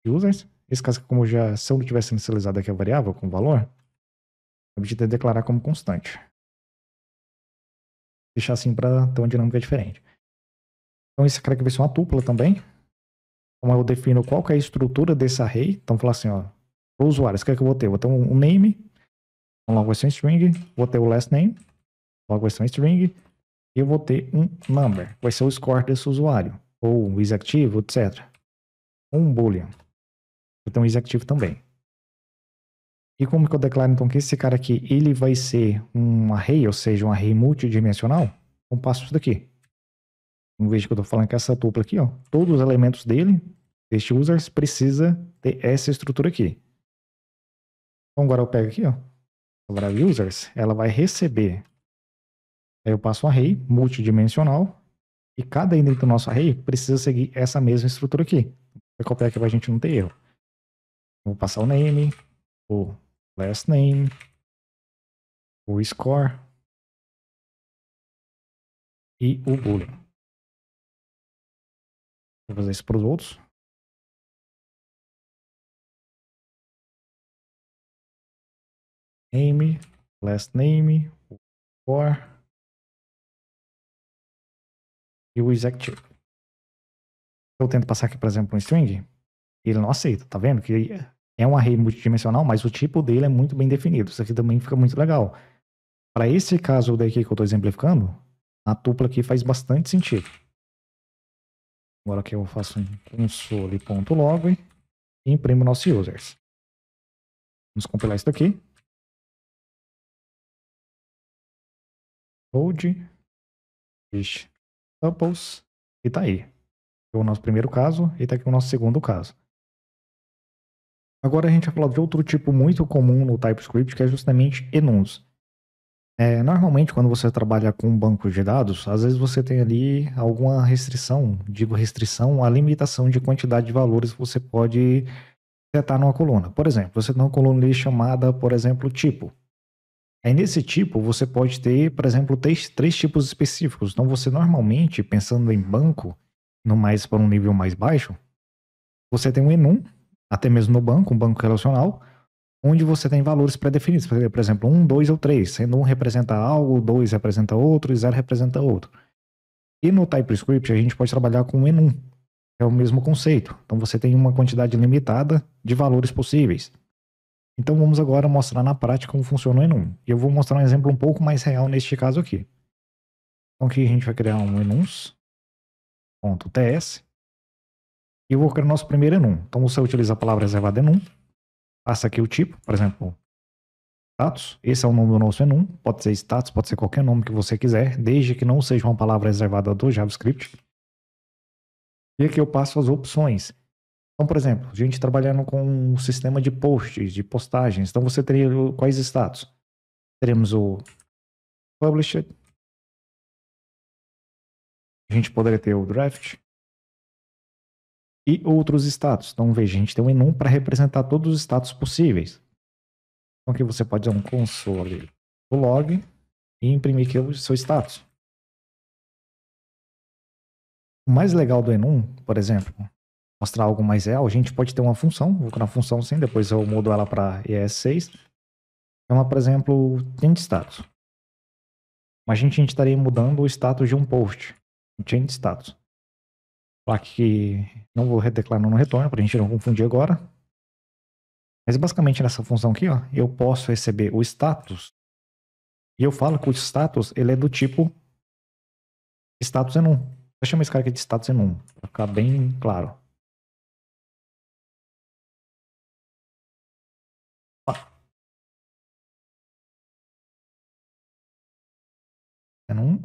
users. Esse caso, como já se eu tivesse inicializado aqui a variável com valor, o objetivo é declarar como constante. Deixar assim para ter uma dinâmica diferente. Então, esse cara aqui vai ser uma tupla também. Como então, eu defino qual que é a estrutura desse array. Então, falar assim, ó, para o usuário, o que é que eu vou ter? vou ter um name, então logo vai ser um string, vou ter o last name, logo vai ser um string, e eu vou ter um number, vai ser o score desse usuário, ou o is active, etc. Um boolean. Então, executivo também. E como que eu declaro então que esse cara aqui, ele vai ser um array, ou seja, um array multidimensional? Então passo isso daqui. Então, veja que eu estou falando que essa tupla aqui, ó, todos os elementos dele, deste users, precisa ter essa estrutura aqui. Então agora eu pego aqui, ó, palavra users, ela vai receber, aí eu passo um array multidimensional, e cada item do nosso array precisa seguir essa mesma estrutura aqui. Vou copiar aqui para a gente não ter erro. Vou passar o name, o last name, o score e o boolean. Vou fazer isso para os outros. Name, last name, o score e o exact shape. Eu tento passar aqui, por exemplo, um string, ele não aceita, tá vendo? Que é um array multidimensional, mas o tipo dele é muito bem definido. Isso aqui também fica muito legal. Para esse caso daqui que eu estou exemplificando, a tupla aqui faz bastante sentido. Agora que eu faço um console.log e imprimo nossos users. Vamos compilar isso daqui. Hold, fish, tuples, e tá aí. É o nosso primeiro caso, e tá aqui o nosso segundo caso. Agora a gente vai falar de outro tipo muito comum no TypeScript, que é justamente enums. É, normalmente, quando você trabalha com um banco de dados, às vezes você tem ali alguma restrição, digo restrição, a limitação de quantidade de valores que você pode setar numa coluna. Por exemplo, você tem uma coluna ali chamada, por exemplo, tipo. Aí nesse tipo, você pode ter, por exemplo, três, três tipos específicos. Então, você normalmente, pensando em banco, no mais para um nível mais baixo, você tem um enum, até mesmo no banco, um banco relacional, onde você tem valores pré-definidos. Por exemplo, um, dois ou três, sendo um representa algo, dois representa outro e zero representa outro. E no TypeScript a gente pode trabalhar com o enum, é o mesmo conceito. Então você tem uma quantidade limitada de valores possíveis. Então vamos agora mostrar na prática como funciona o enum. E eu vou mostrar um exemplo um pouco mais real neste caso aqui. Então aqui a gente vai criar um enums.ts e eu vou criar o nosso primeiro enum. É então você utiliza a palavra reservada enum, é passa aqui o tipo, por exemplo, status. Esse é o nome do nosso enum, é pode ser status, pode ser qualquer nome que você quiser, desde que não seja uma palavra reservada do JavaScript. E aqui eu passo as opções. Então, por exemplo, a gente trabalhando com um sistema de posts, de postagens. Então você teria quais status? Teremos o published. A gente poderia ter o draft, e outros estados. Então, veja, a gente tem um enum para representar todos os estados possíveis. Então, aqui você pode usar um console do log e imprimir aqui o seu status. O mais legal do enum, por exemplo, mostrar algo mais real, a gente pode ter uma função, vou criar uma função sim, depois eu mudo ela para ES6. Então, é por exemplo, change status. Mas a gente, a gente estaria mudando o status de um post, change status. Placa que não vou redeclarar no retorno, para a gente não confundir agora. Mas basicamente nessa função aqui, ó, eu posso receber o status. E eu falo que o status ele é do tipo status enum. Eu chamo esse cara aqui de status enum, para ficar bem claro. Enum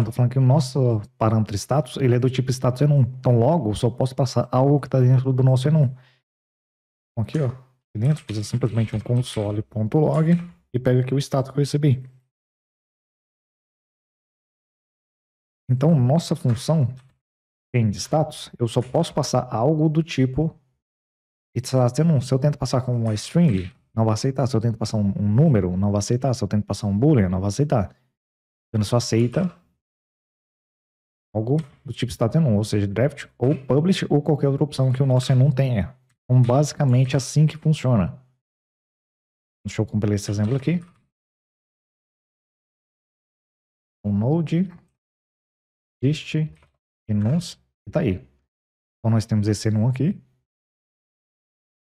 quando eu falando que o nosso parâmetro status, ele é do tipo status N1. Então, logo, só posso passar algo que está dentro do nosso enum. Então, aqui, ó, aqui dentro, fazer simplesmente um console.log e pega aqui o status que eu recebi. Então, nossa função tem status, eu só posso passar algo do tipo status enum. Se eu tento passar com uma string, não vai aceitar. Se eu tento passar um, um número, não vai aceitar. Se eu tento passar um boolean, não vai aceitar. Ele só aceita algo do tipo statnum, ou seja, draft ou publish ou qualquer outra opção que o nosso enum tenha. Então, basicamente é assim que funciona. Deixa eu compilar esse exemplo aqui. Um node, dist, enums, e tá aí. Então, nós temos esse enum aqui.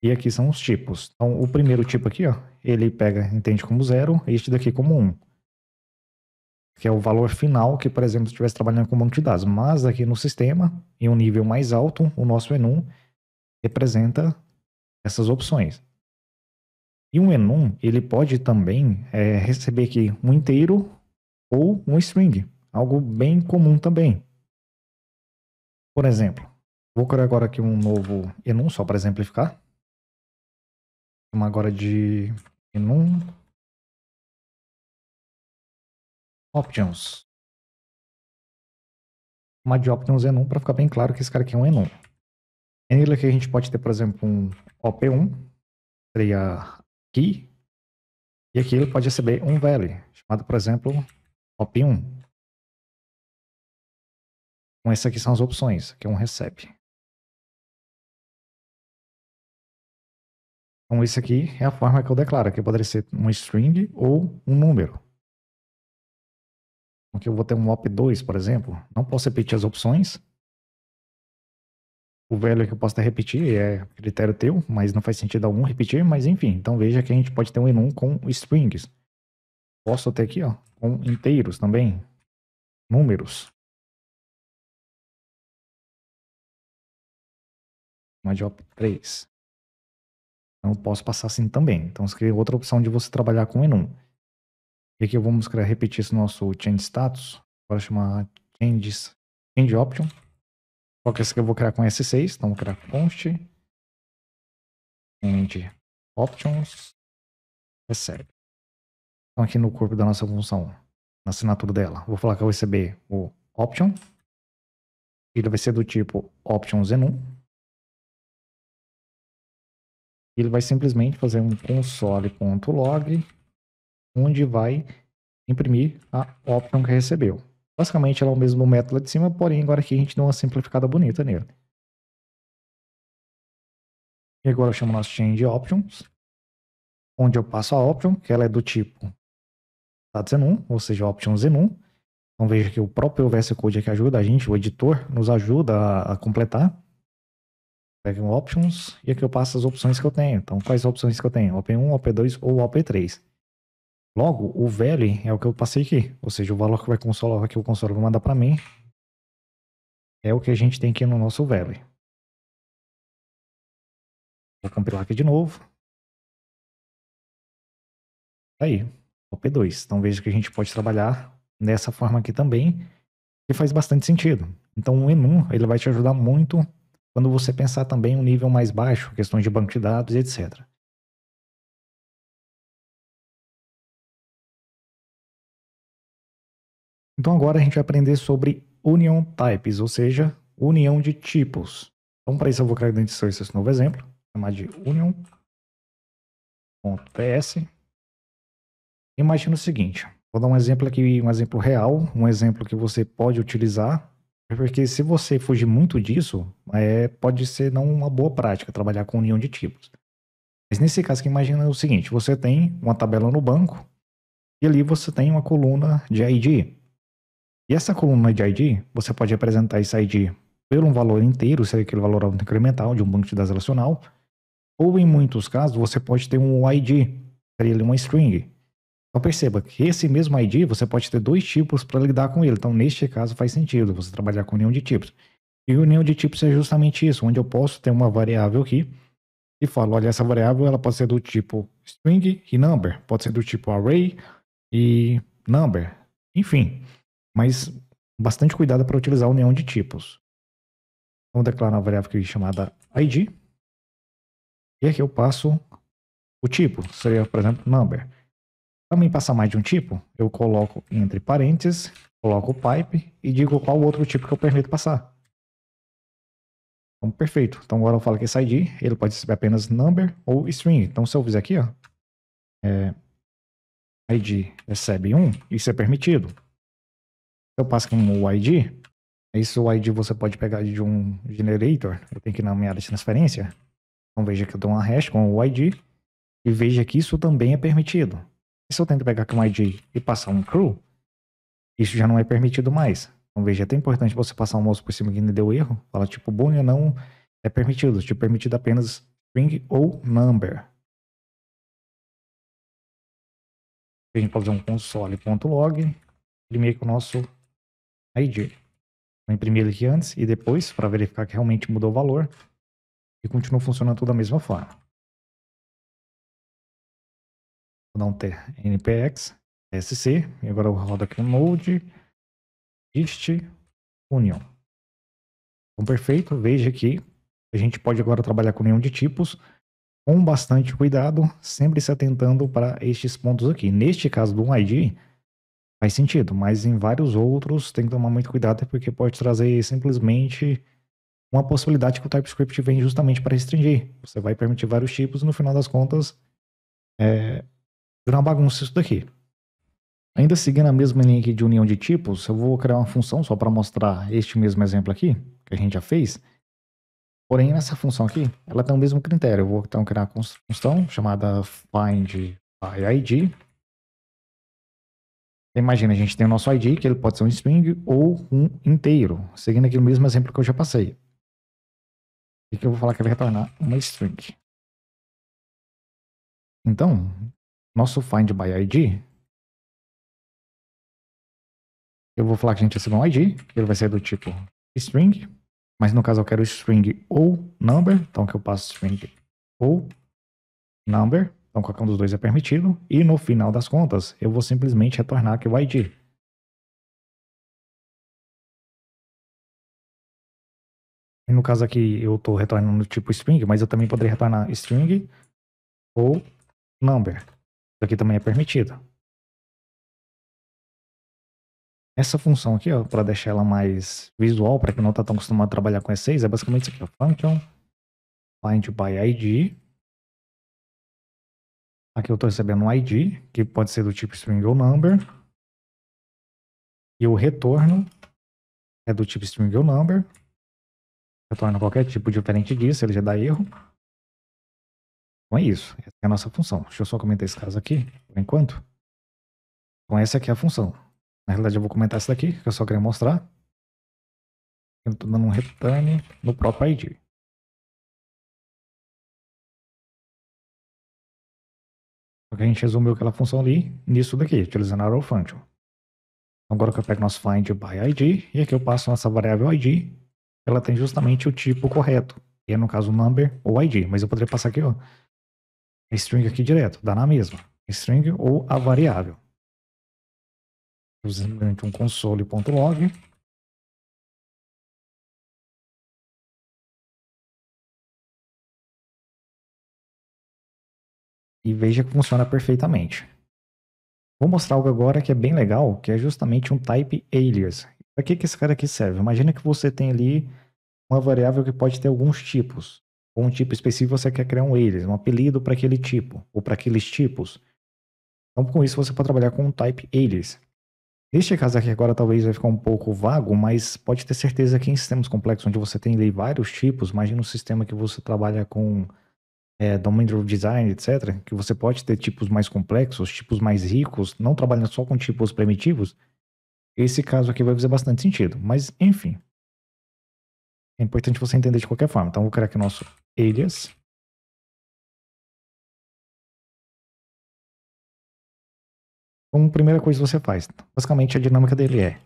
E aqui são os tipos. Então, o primeiro tipo aqui, ó, ele pega, entende como zero, este daqui como um que é o valor final que, por exemplo, estivesse trabalhando com banco de dados. Mas aqui no sistema, em um nível mais alto, o nosso enum representa essas opções. E um enum, ele pode também é, receber aqui um inteiro ou um string, algo bem comum também. Por exemplo, vou criar agora aqui um novo enum, só para exemplificar. Chama agora de enum options. Uma de options é enum para ficar bem claro que esse cara aqui é um enum. Nele aqui a gente pode ter, por exemplo, um op1, seria aqui, e aqui ele pode receber um value, chamado, por exemplo, op1. Então essas aqui são as opções, que é um recebe. Então, isso aqui é a forma que eu declaro, que poderia ser um string ou um número. Aqui eu vou ter um OP2, por exemplo. Não posso repetir as opções. O velho que eu posso até repetir é critério teu, mas não faz sentido algum repetir, mas enfim. Então veja que a gente pode ter um enum com strings. Posso ter aqui, ó, com inteiros também. Números. Uma de OP3. Então posso passar assim também. Então você outra opção de você trabalhar com enum. E aqui eu vou mostrar, repetir esse nosso change status. Agora chamar changes, change option. Só que é esse aqui eu vou criar com S6. Então vou criar const change options recebe. Então aqui no corpo da nossa função, na assinatura dela, vou falar que eu vou receber o option. Ele vai ser do tipo options enum. Ele vai simplesmente fazer um console.log onde vai imprimir a option que recebeu. Basicamente, ela é o mesmo método lá de cima, porém agora aqui a gente dá uma simplificada bonita nele. E agora eu chamo nosso change options, onde eu passo a option, que ela é do tipo status enum, ou seja, options enum. Então veja que o próprio VS Code aqui é ajuda a gente, o editor nos ajuda a, a completar. Pega um options e aqui eu passo as opções que eu tenho. Então quais opções que eu tenho? OP1, OP2 ou OP3. Logo, o value é o que eu passei aqui, ou seja, o valor que, vai consolar, que o console vai mandar para mim é o que a gente tem aqui no nosso value. Vou compilar aqui de novo. Tá aí, o P2. Então veja que a gente pode trabalhar nessa forma aqui também, que faz bastante sentido. Então o enum ele vai te ajudar muito quando você pensar também um nível mais baixo, questões de banco de dados e etc. Então agora a gente vai aprender sobre union types, ou seja, união de tipos. Então para isso eu vou criar dentro de esse novo exemplo, chamar de union.ps. Imagina o seguinte, vou dar um exemplo aqui, um exemplo real, um exemplo que você pode utilizar, porque se você fugir muito disso, é, pode ser não uma boa prática trabalhar com união de tipos. Mas nesse caso que imagina o seguinte, você tem uma tabela no banco e ali você tem uma coluna de ID. E essa coluna de ID, você pode representar esse ID pelo um valor inteiro, se é aquele valor incremental de um banco de dados relacional, ou em muitos casos você pode ter um ID, seria uma string. Então perceba que esse mesmo ID você pode ter dois tipos para lidar com ele. Então neste caso faz sentido você trabalhar com união de tipos. E união de tipos é justamente isso, onde eu posso ter uma variável aqui e falo, olha, essa variável ela pode ser do tipo string e number, pode ser do tipo array e number, enfim mas bastante cuidado para utilizar a união de tipos. Vamos declarar uma variável aqui chamada id. E aqui eu passo o tipo, seria, por exemplo, number. Para me passar mais de um tipo, eu coloco entre parênteses, coloco o pipe e digo qual outro tipo que eu permito passar. Então, perfeito. Então, agora eu falo que esse ID, ele pode ser apenas number ou string. Então, se eu fizer aqui, ó, é, ID recebe 1, isso é permitido eu passo aqui o ID, é isso o ID você pode pegar de um generator. Eu tenho que ir na minha área de transferência. Então veja que eu dou uma hash com o ID e veja que isso também é permitido. E se eu tento pegar com o ID e passar um crew, isso já não é permitido mais. Então veja, é até importante você passar um mouse por cima que não deu erro. Fala tipo boolean não é permitido, tipo permitido apenas string ou number. A gente pode fazer um console.log, meio que o nosso ID. Vou imprimir ele aqui antes e depois para verificar que realmente mudou o valor. E continua funcionando tudo da mesma forma. Vou dar um T, npx, sc, e agora eu rodo aqui um node, dist, union. Então, perfeito, veja que a gente pode agora trabalhar com união de tipos com bastante cuidado, sempre se atentando para estes pontos aqui. Neste caso do ID, Faz sentido, mas em vários outros tem que tomar muito cuidado porque pode trazer simplesmente uma possibilidade que o TypeScript vem justamente para restringir. Você vai permitir vários tipos e no final das contas é, virar uma bagunça isso daqui. Ainda seguindo a mesma linha aqui de união de tipos, eu vou criar uma função só para mostrar este mesmo exemplo aqui, que a gente já fez. Porém, nessa função aqui, ela tem o mesmo critério. Eu vou então criar uma construção chamada find by id, Imagina, a gente tem o nosso ID, que ele pode ser um string ou um inteiro, seguindo aqui o mesmo exemplo que eu já passei. E que eu vou falar que ele retornar uma string. Então, nosso find by ID, eu vou falar que a gente recebeu um ID, que ele vai ser do tipo string, mas no caso eu quero string ou number, então que eu passo string ou number. Então qualquer um dos dois é permitido. E no final das contas, eu vou simplesmente retornar aqui o ID. E no caso aqui eu estou retornando tipo string, mas eu também poderia retornar string ou number. Isso aqui também é permitido. Essa função aqui, para deixar ela mais visual, para quem não está tão acostumado a trabalhar com E6, é basicamente isso aqui, ó, function find by id Aqui eu estou recebendo é um ID, que pode ser do tipo string ou number. E o retorno é do tipo string ou number. Retorna qualquer tipo diferente disso, ele já dá erro. Então é isso, essa é a nossa função. Deixa eu só comentar esse caso aqui, por enquanto. Então essa aqui é a função. Na realidade eu vou comentar essa daqui, que eu só queria mostrar. Eu estou dando um return no próprio ID. Porque a gente resumiu aquela função ali nisso daqui, utilizando a arrow function. Agora que eu pego nosso find by id, e aqui eu passo nossa variável id, ela tem justamente o tipo correto. E é no caso number ou id, mas eu poderia passar aqui, ó, string aqui direto, dá na mesma. String ou a variável. Usando um console.log e veja que funciona perfeitamente. Vou mostrar algo agora que é bem legal, que é justamente um type alias. Para que, que esse cara aqui serve? Imagina que você tem ali uma variável que pode ter alguns tipos. Com um tipo específico você quer criar um alias, um apelido para aquele tipo ou para aqueles tipos. Então com isso você pode trabalhar com um type alias. Neste caso aqui agora talvez vai ficar um pouco vago, mas pode ter certeza que em sistemas complexos onde você tem ali vários tipos, imagina um sistema que você trabalha com é, domain design, etc., que você pode ter tipos mais complexos, tipos mais ricos, não trabalhando só com tipos primitivos, esse caso aqui vai fazer bastante sentido. Mas, enfim. É importante você entender de qualquer forma. Então, vou criar aqui o nosso alias. Então, a primeira coisa que você faz, basicamente a dinâmica dele é,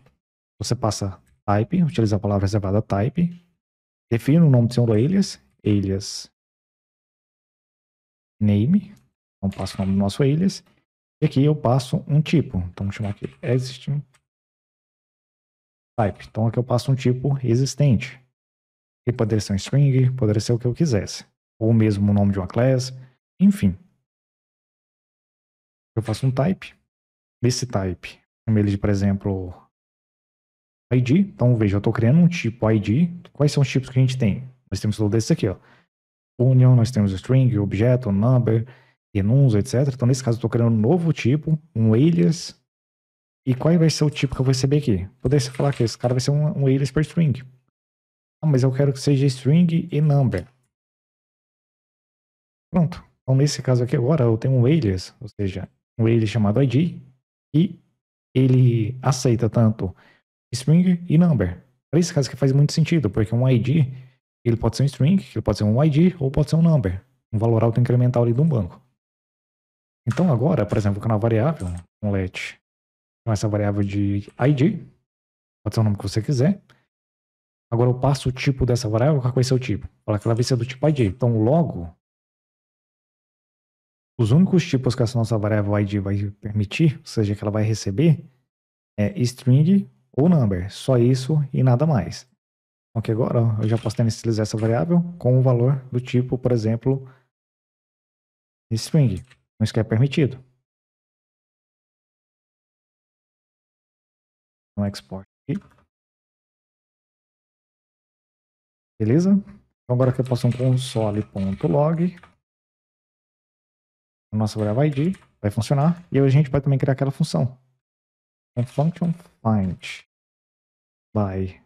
você passa type, utiliza a palavra reservada type, define o nome do seu alias, alias name, então passo o nome do nosso alias, e aqui eu passo um tipo, então vamos chamar aqui exist type, então aqui eu passo um tipo existente, que poderia ser um string, poderia ser o que eu quisesse, ou mesmo o nome de uma classe, enfim. Eu faço um type, desse type, chamo ele de, por exemplo, ID, então veja, eu estou criando um tipo ID, quais são os tipos que a gente tem? Nós temos todo desse aqui, ó union, nós temos string, objeto, number, enums, etc. Então, nesse caso, eu estou criando um novo tipo, um alias. E qual vai ser o tipo que eu vou receber aqui? Poderia falar que esse cara vai ser um, um alias per string. Ah, mas eu quero que seja string e number. Pronto. Então, nesse caso aqui agora, eu tenho um alias, ou seja, um alias chamado id, e ele aceita tanto string e number. Para é esse caso que faz muito sentido, porque um id ele pode ser um string, ele pode ser um ID ou pode ser um number, um valor alto incremental ali de um banco. Então agora, por exemplo, eu uma variável, um let, com essa variável de ID, pode ser o nome que você quiser. Agora eu passo o tipo dessa variável, qual vai ser o tipo? Falar que ela vai ser do tipo ID. Então logo, os únicos tipos que essa nossa variável ID vai permitir, ou seja, que ela vai receber, é string ou number. Só isso e nada mais. Aqui agora, ó, eu já posso inicializar essa variável com um valor do tipo, por exemplo, string. Não isso que é permitido. Então, export aqui. Beleza? Então, agora que eu posso um console.log. Nossa variável ID vai funcionar. E a gente vai também criar aquela função. Um function find by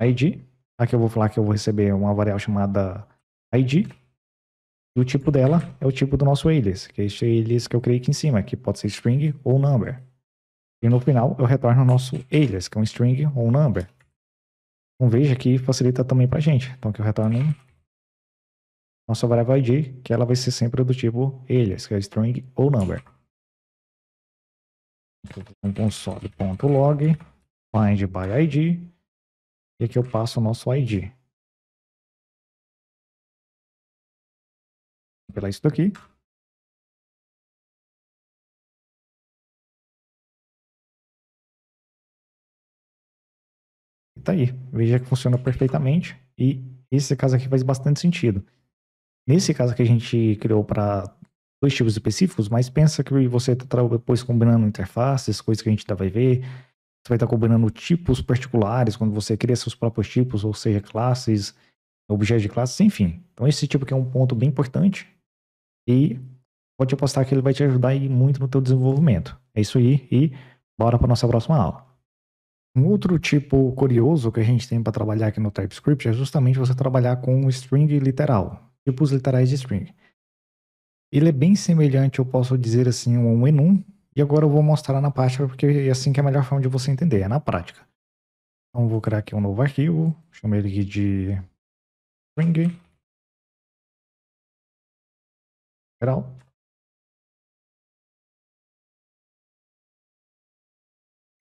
ID. Aqui tá? eu vou falar que eu vou receber uma variável chamada ID. E o tipo dela é o tipo do nosso alias, que é esse alias que eu criei aqui em cima, que pode ser string ou number. E no final eu retorno o nosso alias, que é um string ou um number. Então veja que facilita também para gente. Então aqui eu retorno nossa variável id, que ela vai ser sempre do tipo alias, que é string ou number. Então, console.log find by id e aqui eu passo o nosso ID. Pela isso daqui. E tá aí. Veja que funciona perfeitamente. E esse caso aqui faz bastante sentido. Nesse caso que a gente criou para dois tipos específicos, mas pensa que você está depois combinando interfaces, coisas que a gente ainda tá vai ver, você vai estar combinando tipos particulares quando você cria seus próprios tipos, ou seja, classes, objetos de classes, enfim. Então esse tipo aqui é um ponto bem importante e pode apostar que ele vai te ajudar muito no teu desenvolvimento. É isso aí e bora para nossa próxima aula. Um outro tipo curioso que a gente tem para trabalhar aqui no TypeScript é justamente você trabalhar com string literal, tipos literais de string. Ele é bem semelhante, eu posso dizer assim, a um enum, e agora eu vou mostrar na prática, porque é assim que é a melhor forma de você entender, é na prática. Então vou criar aqui um novo arquivo, chamei ele aqui de string. Geral.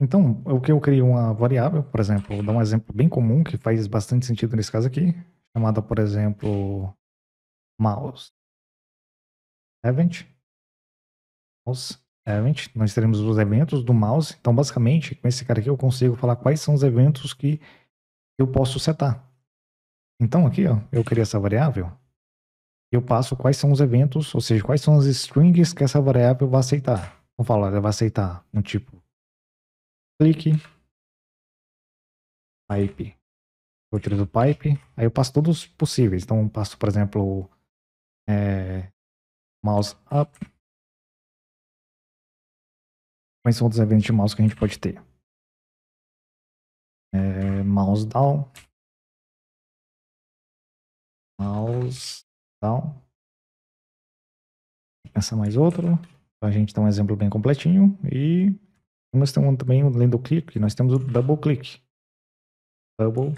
Então, o que eu crio uma variável, por exemplo, vou dar um exemplo bem comum que faz bastante sentido nesse caso aqui, chamada, por exemplo, mouse. Event. Mouse é, Event, nós teremos os eventos do mouse. Então, basicamente, com esse cara aqui eu consigo falar quais são os eventos que eu posso setar. Então, aqui, ó, eu criei essa variável. Eu passo quais são os eventos, ou seja, quais são as strings que essa variável vai aceitar. Vou falar, ela vai aceitar um tipo clique, pipe. Eu utilizo pipe, aí eu passo todos os possíveis. Então, eu passo, por exemplo, é, mouse up, Quais são outros eventos de mouse que a gente pode ter? É, mouse down. Mouse down. essa é mais outro. Pra gente dar um exemplo bem completinho. E nós temos também, além do clique, nós temos o double click. Double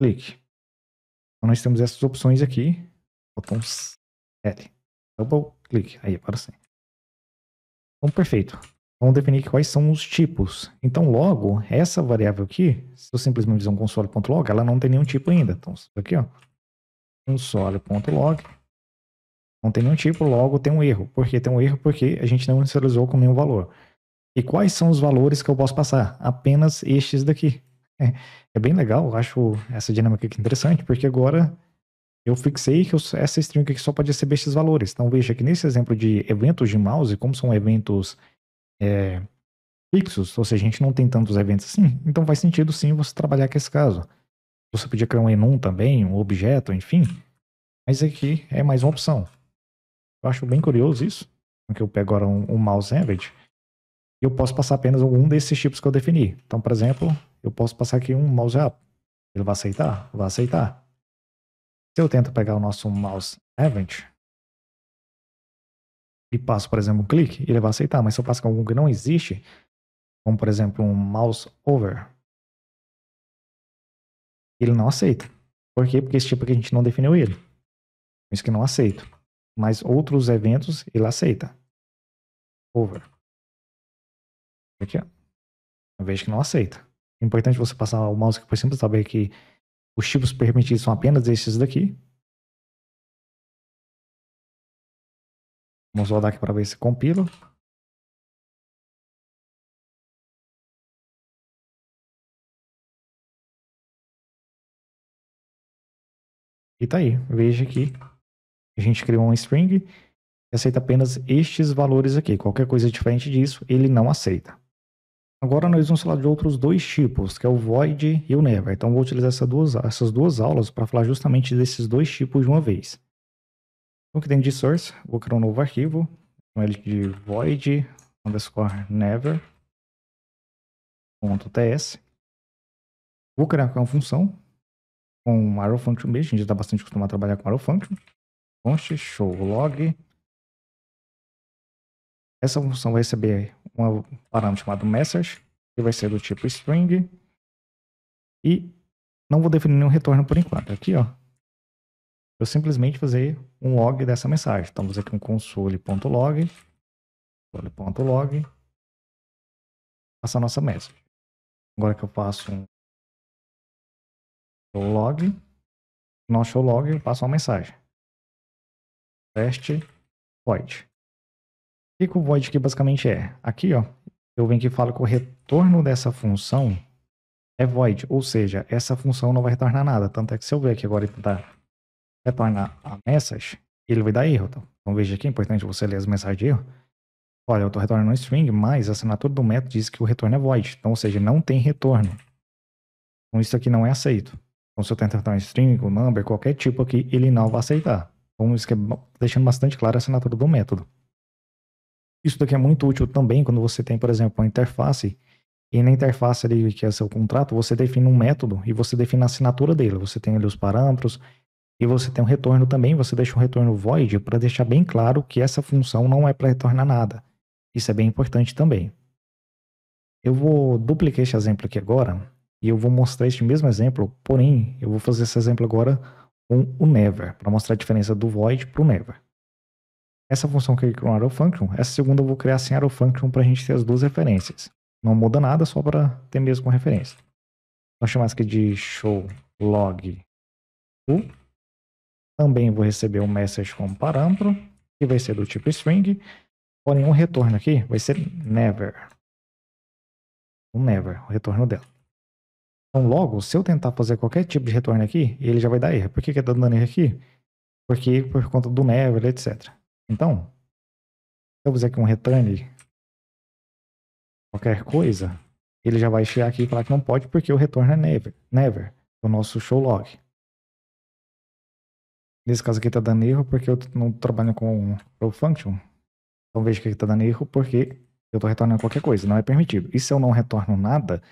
click. Então nós temos essas opções aqui. Botão L. Double click. Aí, agora sim. Então, perfeito. Vamos definir quais são os tipos. Então, logo, essa variável aqui, se eu simplesmente fizer um console.log, ela não tem nenhum tipo ainda. Então, isso aqui, ó, console.log, não tem nenhum tipo, logo tem um erro. Por que tem um erro? Porque a gente não inicializou com nenhum valor. E quais são os valores que eu posso passar? Apenas estes daqui. É, é bem legal, Eu acho essa dinâmica aqui interessante, porque agora eu fixei que eu, essa string aqui só pode receber esses valores. Então, veja que nesse exemplo de eventos de mouse, como são eventos é, fixos, ou seja, a gente não tem tantos eventos assim, então faz sentido sim você trabalhar com esse caso. Você podia criar um enum também, um objeto, enfim, mas aqui é mais uma opção. Eu acho bem curioso isso, porque eu pego agora um, um mouse average e eu posso passar apenas um desses tipos que eu defini. Então, por exemplo, eu posso passar aqui um mouse up. Ele vai aceitar? Vai aceitar. Se eu tento pegar o nosso mouse average, e passo, por exemplo, um clique, ele vai aceitar. Mas se eu passo com algum que não existe, como por exemplo um mouse over, ele não aceita. Por quê? Porque esse tipo aqui a gente não definiu ele. Isso que não aceito. Mas outros eventos ele aceita. Over. Aqui, ó. Eu vejo que não aceita. É importante você passar o mouse aqui por cima para saber que os tipos permitidos são apenas esses daqui. Vamos rodar aqui para ver se compila. E tá aí, veja que a gente criou um string que aceita apenas estes valores aqui. Qualquer coisa diferente disso, ele não aceita. Agora nós vamos falar de outros dois tipos, que é o void e o never. Então vou utilizar essas duas, essas duas aulas para falar justamente desses dois tipos de uma vez. Então, aqui dentro de source, vou criar um novo arquivo, com ele de void underscore never ts. Vou criar uma função com arrow function mesmo, a gente já está bastante acostumado a trabalhar com arrow function. Const show log. Essa função vai receber um parâmetro chamado message, que vai ser do tipo string. E não vou definir nenhum retorno por enquanto. Aqui, ó, eu simplesmente fazer um log dessa mensagem. Então, vamos aqui um console.log, console.log, passar nossa message. Agora que eu passo um show log, no show log eu passo uma mensagem. Teste void. O que o void aqui basicamente é? Aqui, ó, eu venho aqui e falo que o retorno dessa função é void, ou seja, essa função não vai retornar nada. Tanto é que se eu ver aqui agora e tentar retorna a message, ele vai dar erro. Então, então veja aqui, é importante você ler as mensagens de erro. Olha, eu estou retornando um string, mas a assinatura do método diz que o retorno é void. Então, ou seja, não tem retorno. Então isso aqui não é aceito. Então se eu tentar retornar um string, um number, qualquer tipo aqui, ele não vai aceitar. Então isso é deixando bastante claro a assinatura do método. Isso daqui é muito útil também quando você tem, por exemplo, uma interface e na interface ali, que é seu contrato, você define um método e você define a assinatura dele. Você tem ali os parâmetros, e você tem um retorno também, você deixa um retorno void para deixar bem claro que essa função não é para retornar nada. Isso é bem importante também. Eu vou duplicar este exemplo aqui agora e eu vou mostrar este mesmo exemplo, porém eu vou fazer esse exemplo agora com o never, para mostrar a diferença do void para o never. Essa função que eu criei com arrow function, essa segunda eu vou criar sem arrow function para a gente ter as duas referências. Não muda nada, só para ter mesmo uma referência. Vou chamar isso aqui de show log também vou receber um message como parâmetro, que vai ser do tipo string. Porém, um retorno aqui vai ser never. Um never, o retorno dela. Então, logo, se eu tentar fazer qualquer tipo de retorno aqui, ele já vai dar erro. Por que, está dando erro aqui? Porque por conta do never, etc. Então, se eu fizer aqui um return qualquer coisa, ele já vai chegar aqui e falar que não pode porque o retorno é never, never, o nosso show log. Nesse caso aqui tá dando erro porque eu não trabalho com o function. Então veja que aqui tá dando erro porque eu tô retornando qualquer coisa, não é permitido. E se eu não retorno nada,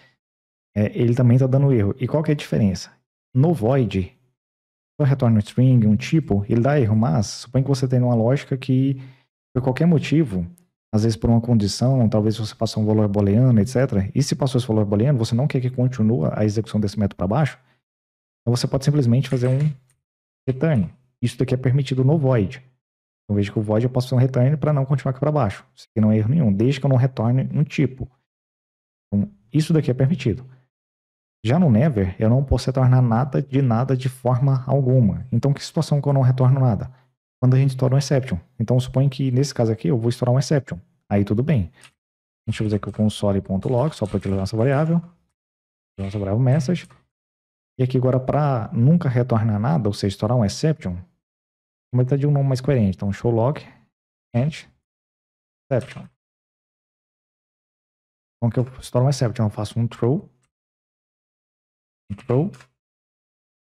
é, ele também tá dando erro. E qual que é a diferença? No void, eu retorno um string, um tipo, ele dá erro, mas suponha que você tem uma lógica que, por qualquer motivo, às vezes por uma condição, talvez você passou um valor booleano, etc. E se passou esse valor booleano, você não quer que continue a execução desse método para baixo, então você pode simplesmente fazer um return. Isso daqui é permitido no void. Então veja que o void eu posso fazer um return para não continuar aqui para baixo. Isso aqui não é erro nenhum, desde que eu não retorne um tipo. Então, isso daqui é permitido. Já no never, eu não posso retornar nada de nada de forma alguma. Então, que situação que eu não retorno nada? Quando a gente estoura um exception. Então, suponha que nesse caso aqui eu vou estourar um exception. Aí tudo bem. A gente usa aqui o console.log, só para utilizar nossa variável. Nossa variável message. E aqui agora, para nunca retornar nada, ou seja, estourar um exception, vou botar de um nome mais coerente. Então, show log end exception. Então, que eu estouro um exception, eu faço um throw, um throw,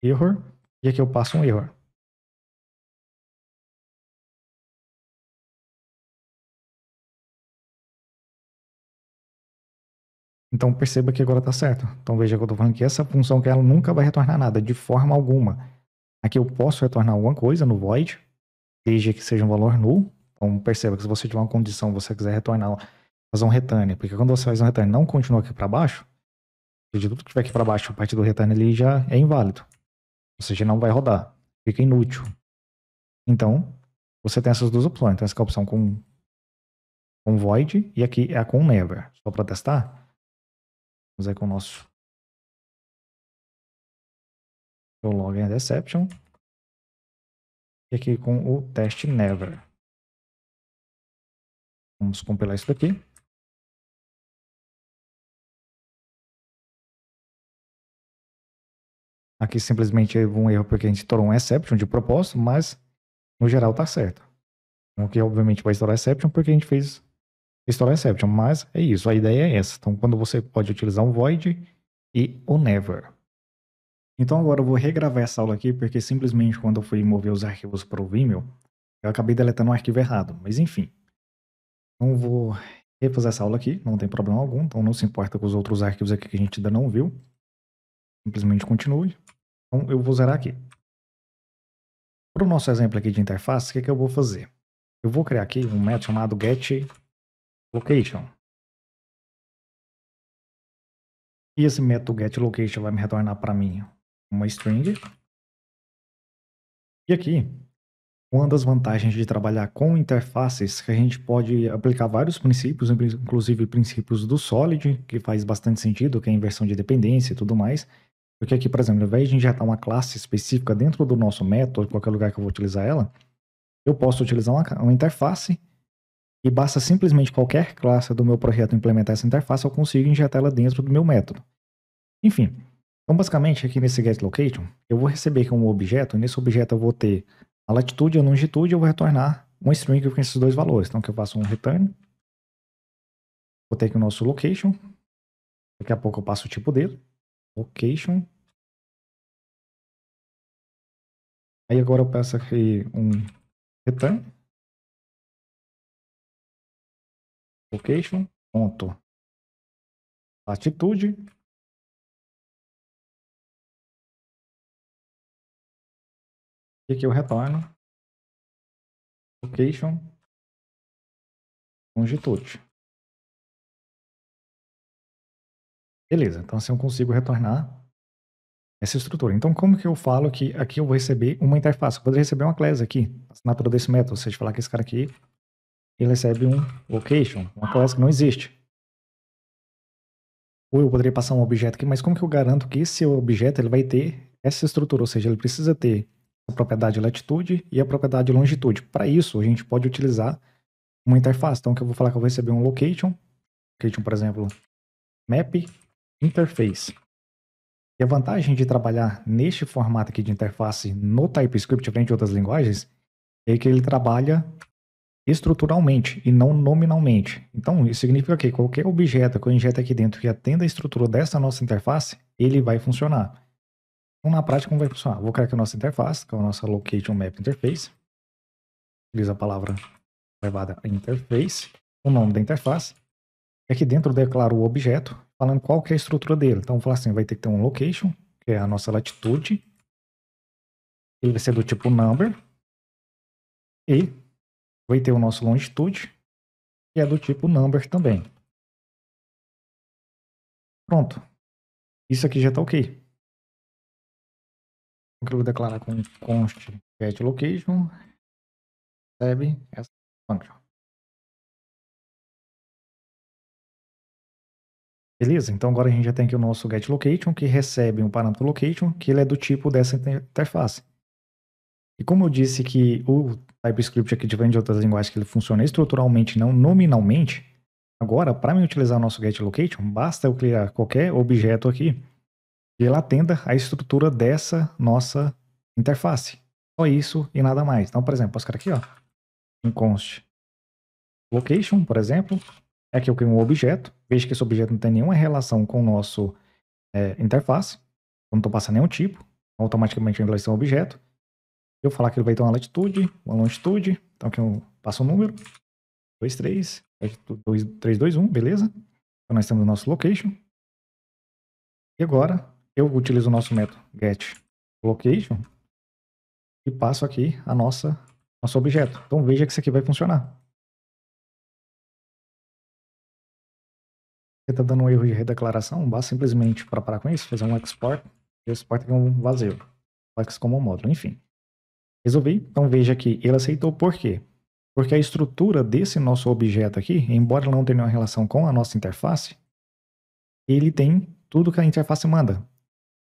error, e aqui eu passo um error. Então perceba que agora está certo. Então veja que eu estou falando que essa função que ela nunca vai retornar nada, de forma alguma. Aqui eu posso retornar alguma coisa no void, desde que seja um valor null. Então perceba que se você tiver uma condição, você quiser retornar, fazer um return, porque quando você faz um return não continua aqui para baixo, de tudo que estiver aqui para baixo, a parte do return ali já é inválido. Ou seja, não vai rodar, fica inútil. Então, você tem essas duas opções. Então essa é a opção com, com void e aqui é a com never. Só para testar, Vamos aí com o nosso o login é deception. E aqui com o teste never. Vamos compilar isso daqui. Aqui simplesmente houve é um erro porque a gente estourou um exception de propósito, mas no geral tá certo. O então, que obviamente vai estourar exception porque a gente fez Store Exception, mas é isso, a ideia é essa. Então, quando você pode utilizar um void e o never. Então, agora eu vou regravar essa aula aqui, porque simplesmente quando eu fui mover os arquivos para o Vimeo, eu acabei deletando um arquivo errado, mas enfim. Então, vou refazer essa aula aqui, não tem problema algum, então não se importa com os outros arquivos aqui que a gente ainda não viu. Simplesmente continue. Então, eu vou zerar aqui. Para o nosso exemplo aqui de interface, o que, é que eu vou fazer? Eu vou criar aqui um método chamado get location. E esse método getLocation vai me retornar para mim uma string. E aqui, uma das vantagens de trabalhar com interfaces é que a gente pode aplicar vários princípios, inclusive princípios do Solid, que faz bastante sentido, que é inversão de dependência e tudo mais. Porque aqui, por exemplo, ao invés de injetar uma classe específica dentro do nosso método, qualquer lugar que eu vou utilizar ela, eu posso utilizar uma, uma interface e basta simplesmente qualquer classe do meu projeto implementar essa interface, eu consigo injetá-la dentro do meu método. Enfim, então basicamente aqui nesse getLocation, eu vou receber aqui um objeto, e nesse objeto eu vou ter a latitude e a longitude, eu vou retornar um string com esses dois valores. Então aqui eu faço um return, vou ter aqui o nosso location, daqui a pouco eu passo o tipo dele, location, Aí agora eu peço aqui um return. Location, ponto. Latitude. E aqui eu retorno. Location. Longitude. Beleza, então assim eu consigo retornar essa estrutura. Então, como que eu falo que aqui eu vou receber uma interface? Eu poderia receber uma class aqui, assinatura desse método, ou seja, falar que esse cara aqui ele recebe um location, uma classe que não existe. Ou eu poderia passar um objeto aqui, mas como que eu garanto que esse objeto ele vai ter essa estrutura? Ou seja, ele precisa ter a propriedade latitude e a propriedade longitude. Para isso, a gente pode utilizar uma interface. Então, que eu vou falar que eu vou receber um location, location, por exemplo, map interface. E a vantagem de trabalhar neste formato aqui de interface no TypeScript, frente a outras linguagens, é que ele trabalha estruturalmente e não nominalmente. Então, isso significa que qualquer objeto que eu injeto aqui dentro que atenda a estrutura dessa nossa interface, ele vai funcionar. Então, na prática, como vai funcionar? Vou criar aqui a nossa interface, que é a nossa Location Map Interface. Utiliza a palavra levada interface, o nome da interface. E aqui dentro eu declaro o objeto, falando qual que é a estrutura dele. Então, vou falar assim, vai ter que ter um location, que é a nossa latitude. Ele vai ser do tipo number. E vai ter o nosso longitude, que é do tipo number também. Pronto. Isso aqui já está ok. Eu vou declarar com const get location recebe essa function. Beleza? Então agora a gente já tem aqui o nosso get location que recebe um parâmetro location, que ele é do tipo dessa interface. E como eu disse que o TypeScript aqui diferente de outras linguagens que ele funciona estruturalmente, não nominalmente, agora, para me utilizar o nosso getLocation, basta eu criar qualquer objeto aqui e ele atenda a estrutura dessa nossa interface. Só isso e nada mais. Então, por exemplo, posso criar aqui, ó, um const location, por exemplo. É que eu crio um objeto. Veja que esse objeto não tem nenhuma relação com o nosso é, interface. Eu não estou passando nenhum tipo. Automaticamente vai ser um objeto eu falar que ele vai ter uma latitude, uma longitude, então aqui eu passo o um número, 2, 3, 3, 2, 1, beleza? Então nós temos o nosso location. E agora eu utilizo o nosso método get location e passo aqui a nossa nosso objeto. Então veja que isso aqui vai funcionar. Você está dando um erro de redeclaração, basta simplesmente para parar com isso, fazer um export. E o export é um vazio, flex como módulo, enfim. Resolvi, então veja que ele aceitou por quê? Porque a estrutura desse nosso objeto aqui, embora não tenha uma relação com a nossa interface, ele tem tudo que a interface manda.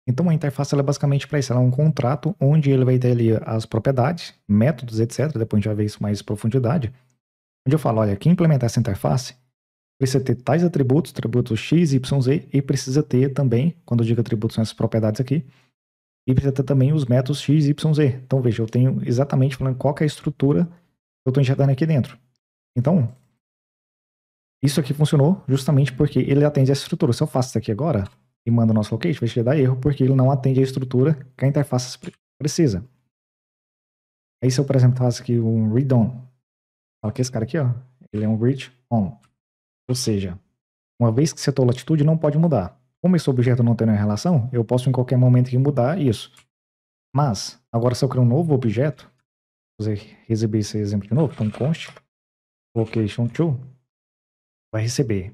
Então a interface é basicamente para isso, ela é um contrato onde ele vai ter ali as propriedades, métodos, etc. Depois a gente vai ver isso mais em profundidade. Onde eu falo, olha, quem implementar essa interface precisa ter tais atributos, atributos x, y, z, e precisa ter também, quando eu digo atributos são essas propriedades aqui, e precisa também os métodos x, y, z. Então veja, eu tenho exatamente falando qual é a estrutura que eu estou injetando aqui dentro. Então, isso aqui funcionou justamente porque ele atende essa estrutura. Se eu faço isso aqui agora e mando o nosso locate, vai dar erro porque ele não atende a estrutura que a interface precisa. Aí se eu, por exemplo, faço aqui um read on, aqui esse cara aqui, ó, ele é um read on. Ou seja, uma vez que setou a latitude, não pode mudar. Como esse objeto não tem nenhuma relação, eu posso em qualquer momento mudar isso. Mas, agora se eu criar um novo objeto, vou exibir esse exemplo de novo, então const location to vai receber.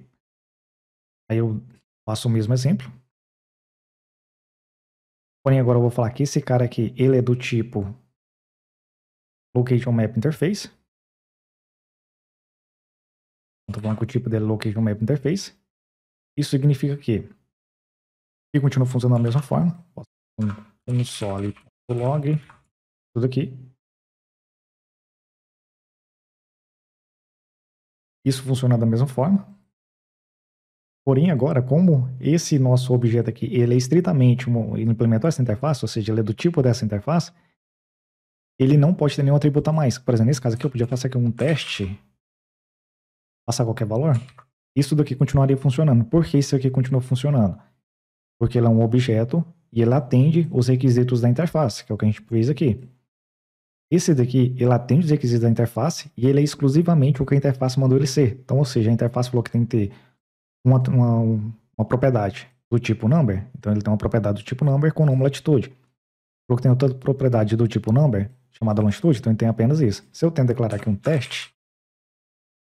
Aí eu faço o mesmo exemplo. Porém, agora eu vou falar que esse cara aqui, ele é do tipo location map interface. Estou falando que o tipo dele é location map interface. Isso significa que e continua funcionando da mesma forma. Um só log, tudo aqui. Isso funciona da mesma forma. Porém, agora, como esse nosso objeto aqui, ele é estritamente, um ele implementou essa interface, ou seja, ele é do tipo dessa interface, ele não pode ter nenhum atributo a mais. Por exemplo, nesse caso aqui, eu podia passar aqui um teste, passar qualquer valor, isso daqui continuaria funcionando. Por que isso aqui continua funcionando? porque ele é um objeto e ele atende os requisitos da interface, que é o que a gente fez aqui. Esse daqui, ele atende os requisitos da interface e ele é exclusivamente o que a interface mandou ele ser. Então, ou seja, a interface falou que tem que ter uma, uma, uma propriedade do tipo number, então ele tem uma propriedade do tipo number com o nome latitude. Falou que tem outra propriedade do tipo number, chamada longitude, então ele tem apenas isso. Se eu tentar declarar aqui um teste,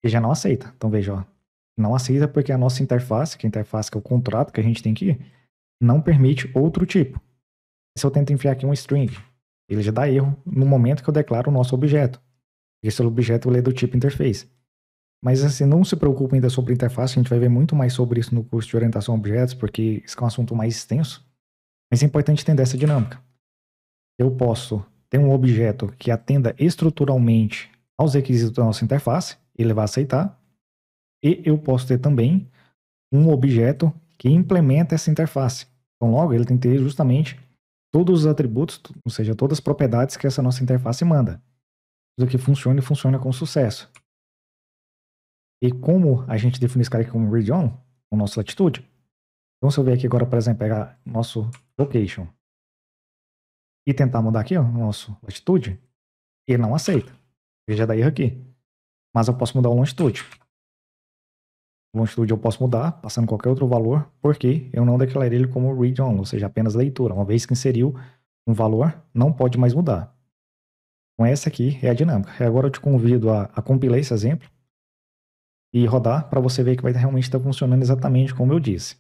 ele já não aceita. Então veja, ó, não aceita porque a nossa interface, que é a interface que é o contrato que a gente tem aqui, não permite outro tipo. Se eu tento enfiar aqui um string, ele já dá erro no momento que eu declaro o nosso objeto. Esse objeto é do tipo interface. Mas assim, não se preocupe ainda sobre interface, a gente vai ver muito mais sobre isso no curso de orientação a objetos, porque isso é um assunto mais extenso. Mas é importante entender essa dinâmica. Eu posso ter um objeto que atenda estruturalmente aos requisitos da nossa interface, ele vai aceitar. E eu posso ter também um objeto que implementa essa interface. Então, logo, ele tem que ter justamente todos os atributos, ou seja, todas as propriedades que essa nossa interface manda. Isso que funciona e funciona com sucesso. E como a gente define esse cara aqui como region, o nosso latitude. Então, se eu vier aqui agora, por exemplo, pegar nosso location e tentar mudar aqui o nosso latitude, ele não aceita. Veja da erro aqui. Mas eu posso mudar o longitude longitude eu posso mudar, passando qualquer outro valor, porque eu não declarei ele como read only, ou seja, apenas leitura. Uma vez que inseriu um valor, não pode mais mudar. Então essa aqui é a dinâmica. E agora eu te convido a, a compilar esse exemplo e rodar para você ver que vai realmente estar tá funcionando exatamente como eu disse.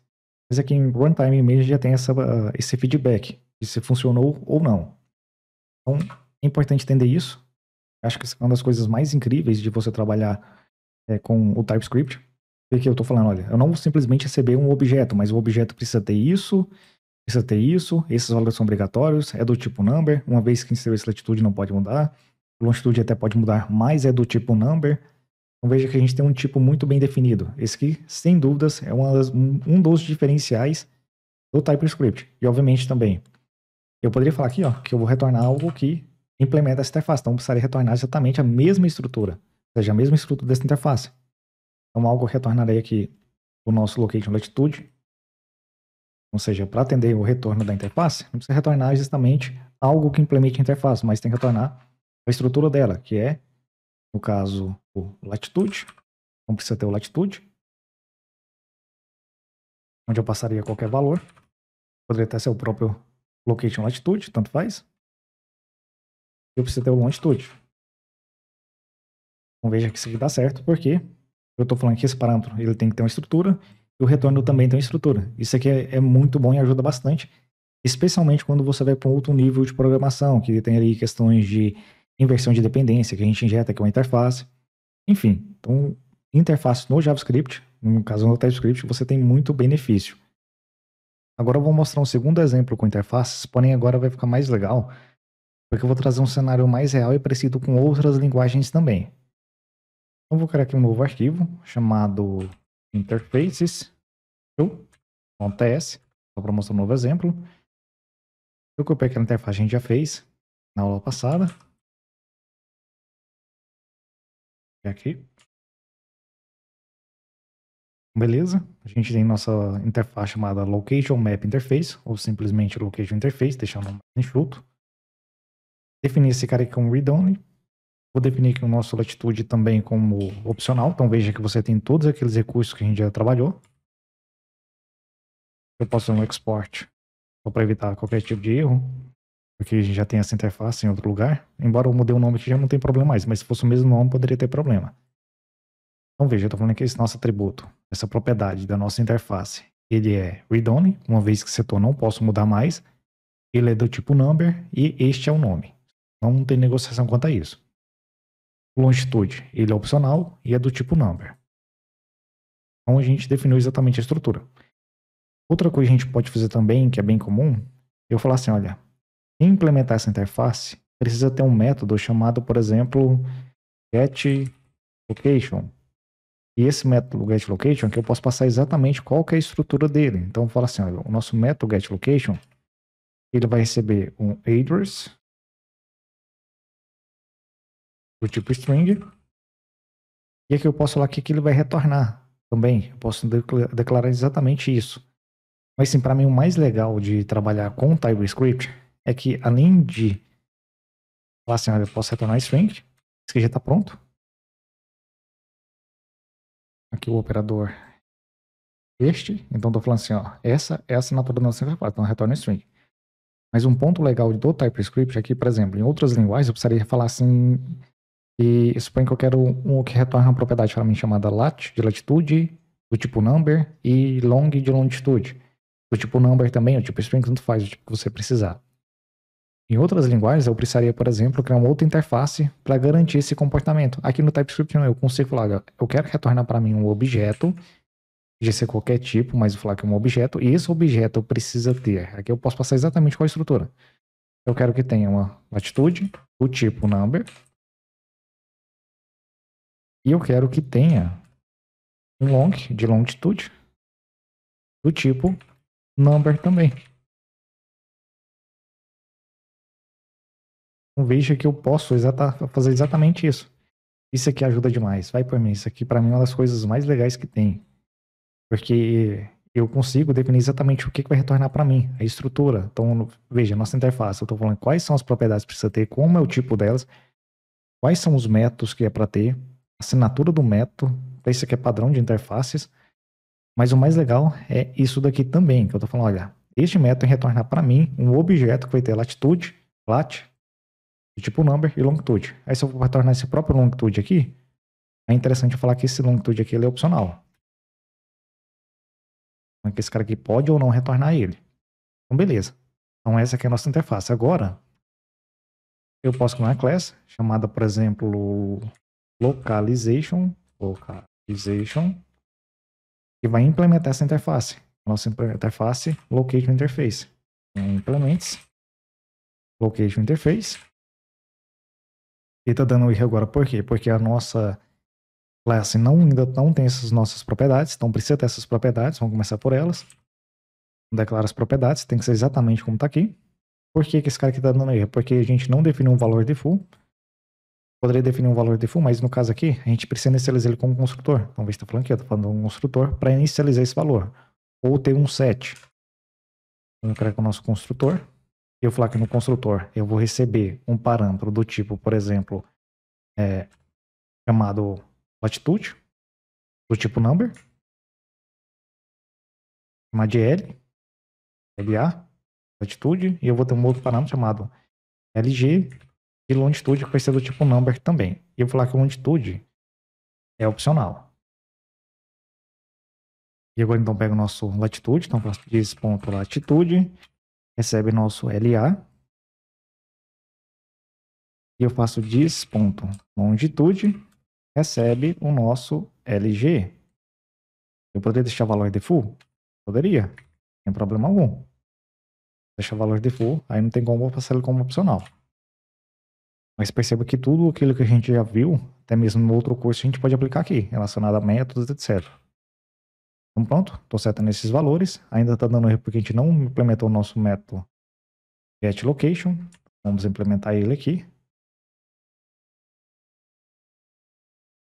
Mas aqui é em Runtime mesmo já tem essa, ah, esse feedback de se funcionou ou não. Então é importante entender isso. Acho que essa é uma das coisas mais incríveis de você trabalhar é, com o TypeScript porque eu estou falando, olha, eu não vou simplesmente receber um objeto, mas o objeto precisa ter isso, precisa ter isso, esses valores são obrigatórios, é do tipo number, uma vez que inseriu essa latitude não pode mudar, longitude até pode mudar, mas é do tipo number. Então veja que a gente tem um tipo muito bem definido. Esse aqui, sem dúvidas, é das, um dos diferenciais do TypeScript. E obviamente também, eu poderia falar aqui ó, que eu vou retornar algo que implementa essa interface, então eu precisaria retornar exatamente a mesma estrutura, ou seja, a mesma estrutura dessa interface. Então, algo retornarei aqui o nosso location latitude, ou seja, para atender o retorno da interface, não precisa retornar justamente algo que implemente a interface, mas tem que retornar a estrutura dela, que é, no caso, o latitude. Então precisa ter o latitude, onde eu passaria qualquer valor. Poderia até ser o próprio location latitude, tanto faz. Eu preciso ter o longitude. Então veja que isso aqui dá certo, porque eu estou falando que esse parâmetro ele tem que ter uma estrutura e o retorno também tem uma estrutura. Isso aqui é, é muito bom e ajuda bastante, especialmente quando você vai para um outro nível de programação, que tem ali questões de inversão de dependência, que a gente injeta aqui é uma interface. Enfim, então, interface no JavaScript, no caso no TypeScript, você tem muito benefício. Agora eu vou mostrar um segundo exemplo com interfaces, porém agora vai ficar mais legal, porque eu vou trazer um cenário mais real e parecido com outras linguagens também. Então vou criar aqui um novo arquivo chamado interfaces.ts só para mostrar um novo exemplo. Eu copiei aquela interface que a gente já fez na aula passada. Aqui. Beleza, a gente tem nossa interface chamada Location Map Interface, ou simplesmente Location Interface, deixando nome enxuto. Definir esse cara aqui como read-only, Vou definir aqui o nosso latitude também como opcional. Então veja que você tem todos aqueles recursos que a gente já trabalhou. Eu posso fazer um export só para evitar qualquer tipo de erro. Porque a gente já tem essa interface em outro lugar. Embora eu mudei o nome aqui, já não tem problema mais. Mas se fosse o mesmo nome, poderia ter problema. Então veja, eu estou falando que esse nosso atributo, essa propriedade da nossa interface, ele é read-only, uma vez que setor não posso mudar mais. Ele é do tipo number e este é o nome. Não tem negociação quanto a isso longitude ele é opcional e é do tipo number. Então a gente definiu exatamente a estrutura. Outra coisa que a gente pode fazer também, que é bem comum, eu falar assim, olha, implementar essa interface precisa ter um método chamado, por exemplo, getLocation. E esse método getLocation é que eu posso passar exatamente qual que é a estrutura dele. Então eu falo assim, olha, o nosso método getLocation ele vai receber um address do tipo string. E aqui eu posso falar é que ele vai retornar também. Eu posso declarar exatamente isso. Mas sim, para mim o mais legal de trabalhar com TypeScript é que além de falar assim, eu posso retornar string, isso aqui já está pronto. Aqui o operador este, então estou falando assim, ó, essa é a assinatura da nossa interface, então retorna string. Mas um ponto legal do TypeScript é que, por exemplo, em outras linguagens eu precisaria falar assim, e suponho que eu quero um que retorne uma propriedade para mim chamada lat, de latitude, do tipo number, e long, de longitude. Do tipo number também, o tipo string, tanto faz, o tipo que você precisar. Em outras linguagens, eu precisaria, por exemplo, criar uma outra interface para garantir esse comportamento. Aqui no TypeScript, eu consigo falar, eu quero retornar para mim um objeto, de ser qualquer tipo, mas vou falar que é um objeto, e esse objeto precisa ter. Aqui eu posso passar exatamente qual é a estrutura. Eu quero que tenha uma latitude, o tipo number, e eu quero que tenha um long de longitude do tipo number também. Então veja que eu posso exata, fazer exatamente isso. Isso aqui ajuda demais. Vai por mim. Isso aqui para mim é uma das coisas mais legais que tem. Porque eu consigo definir exatamente o que, que vai retornar para mim, a estrutura. Então, veja, nossa interface, eu estou falando quais são as propriedades que precisa ter, como é o tipo delas, quais são os métodos que é para ter, assinatura do método, esse isso aqui é padrão de interfaces. Mas o mais legal é isso daqui também, que eu estou falando, olha, este método retorna para mim um objeto que vai ter latitude, lat, de tipo number e longitude. Aí se eu for retornar esse próprio longitude aqui, é interessante falar que esse longitude aqui ele é opcional. Então, que esse cara aqui pode ou não retornar ele. Então, beleza. Então, essa aqui é a nossa interface. Agora, eu posso criar uma classe chamada, por exemplo, localization, localization, que vai implementar essa interface. Nossa interface location interface. Então, implements location interface. E tá dando erro agora por quê? Porque a nossa classe não, ainda não tem essas nossas propriedades, então precisa ter essas propriedades, vamos começar por elas. Declara as propriedades, tem que ser exatamente como está aqui. Por que, que esse cara aqui está dando erro? Porque a gente não definiu um valor de full, poderia definir um valor default, mas no caso aqui, a gente precisa inicializar ele como um construtor. Então, vê se está falando aqui, eu estou tá falando um construtor para inicializar esse valor. Ou ter um set. Vamos criar com o nosso construtor. E eu falar que no construtor eu vou receber um parâmetro do tipo, por exemplo, é, chamado latitude, do tipo number, chamar de L, LA, latitude, e eu vou ter um outro parâmetro chamado LG, e longitude vai ser do tipo number também. E eu vou falar que longitude é opcional. E agora então pega o nosso latitude, então diz ponto latitude, recebe nosso LA. E eu faço diz ponto longitude, recebe o nosso LG. Eu poderia deixar valor de full? Poderia, sem problema algum. Deixar valor de full, aí não tem como passar ele como opcional. Mas perceba que tudo aquilo que a gente já viu, até mesmo no outro curso, a gente pode aplicar aqui, relacionado a métodos, etc. Então pronto, estou setando esses valores. Ainda está dando erro porque a gente não implementou o nosso método get location. Vamos implementar ele aqui.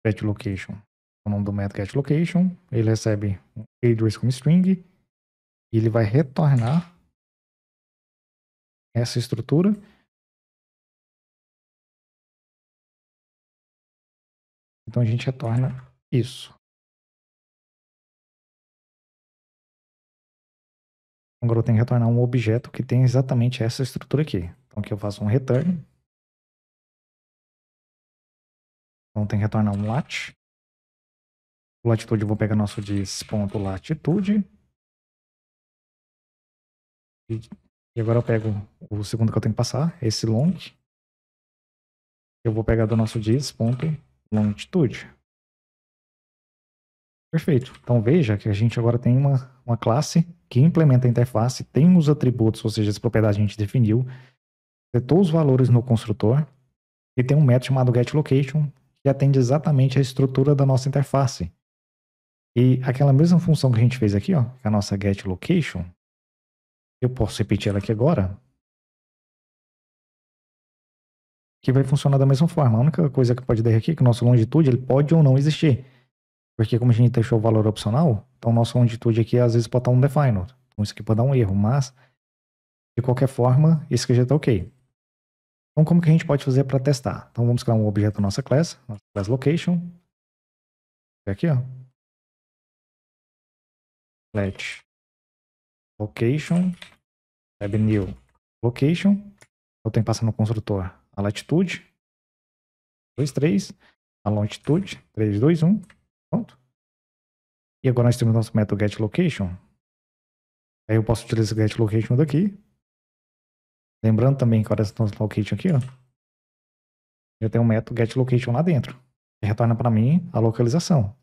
Get location. O nome do método é get location. Ele recebe um address como string. E ele vai retornar essa estrutura. Então a gente retorna isso. Agora eu tenho que retornar um objeto que tem exatamente essa estrutura aqui. Então aqui eu faço um return. Então tem que retornar um lat. latitude eu vou pegar nosso dis.latitude. E, e agora eu pego o segundo que eu tenho que passar, esse long. Eu vou pegar do nosso dis.latitude longitude. Perfeito. Então veja que a gente agora tem uma, uma classe que implementa a interface, tem os atributos, ou seja, as propriedades que a gente definiu, setou os valores no construtor e tem um método chamado getLocation que atende exatamente a estrutura da nossa interface. E aquela mesma função que a gente fez aqui, ó, é a nossa getLocation, eu posso repetir ela aqui agora, que vai funcionar da mesma forma. A única coisa que pode dar aqui é que o nosso longitude ele pode ou não existir. Porque como a gente deixou o valor opcional, então nosso longitude aqui às vezes pode estar um define. Então isso aqui pode dar um erro, mas de qualquer forma, isso aqui já está ok. Então como que a gente pode fazer para testar? Então vamos criar um objeto nossa classe, nossa class location. Aqui, ó. Let location, tab new location. Eu então tenho que passar no construtor a latitude. 2, 3. A longitude. 3, 2, 1. Pronto. E agora nós temos nosso método getLocation. Aí eu posso utilizar o getLocation daqui. Lembrando também que olha nosso location aqui, ó. eu tenho um método getLocation lá dentro. Que retorna para mim a localização.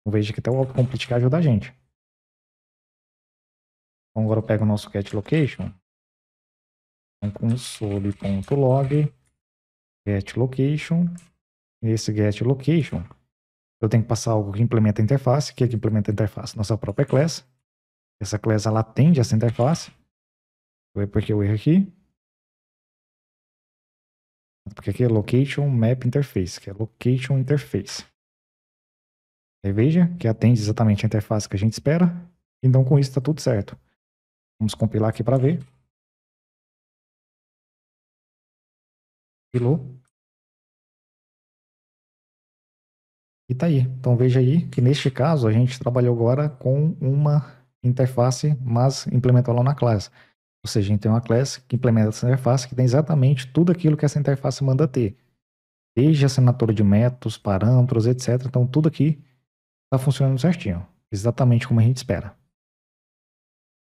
Então, veja que até o autocomplete que ajuda a gente. Então agora eu pego o nosso getLocation console.log get location. Esse get location, eu tenho que passar algo que implementa a interface. O que, é que implementa a interface? Nossa própria classe. Essa classe ela atende essa interface. Foi porque eu erro aqui. Porque aqui é location map interface, que é location interface. Aí veja que atende exatamente a interface que a gente espera. Então com isso está tudo certo. Vamos compilar aqui para ver. Pilou. E tá aí. Então veja aí que neste caso a gente trabalhou agora com uma interface, mas implementou ela na classe. Ou seja, a gente tem uma classe que implementa essa interface que tem exatamente tudo aquilo que essa interface manda ter. Desde assinatura de métodos, parâmetros, etc. Então tudo aqui está funcionando certinho. Exatamente como a gente espera.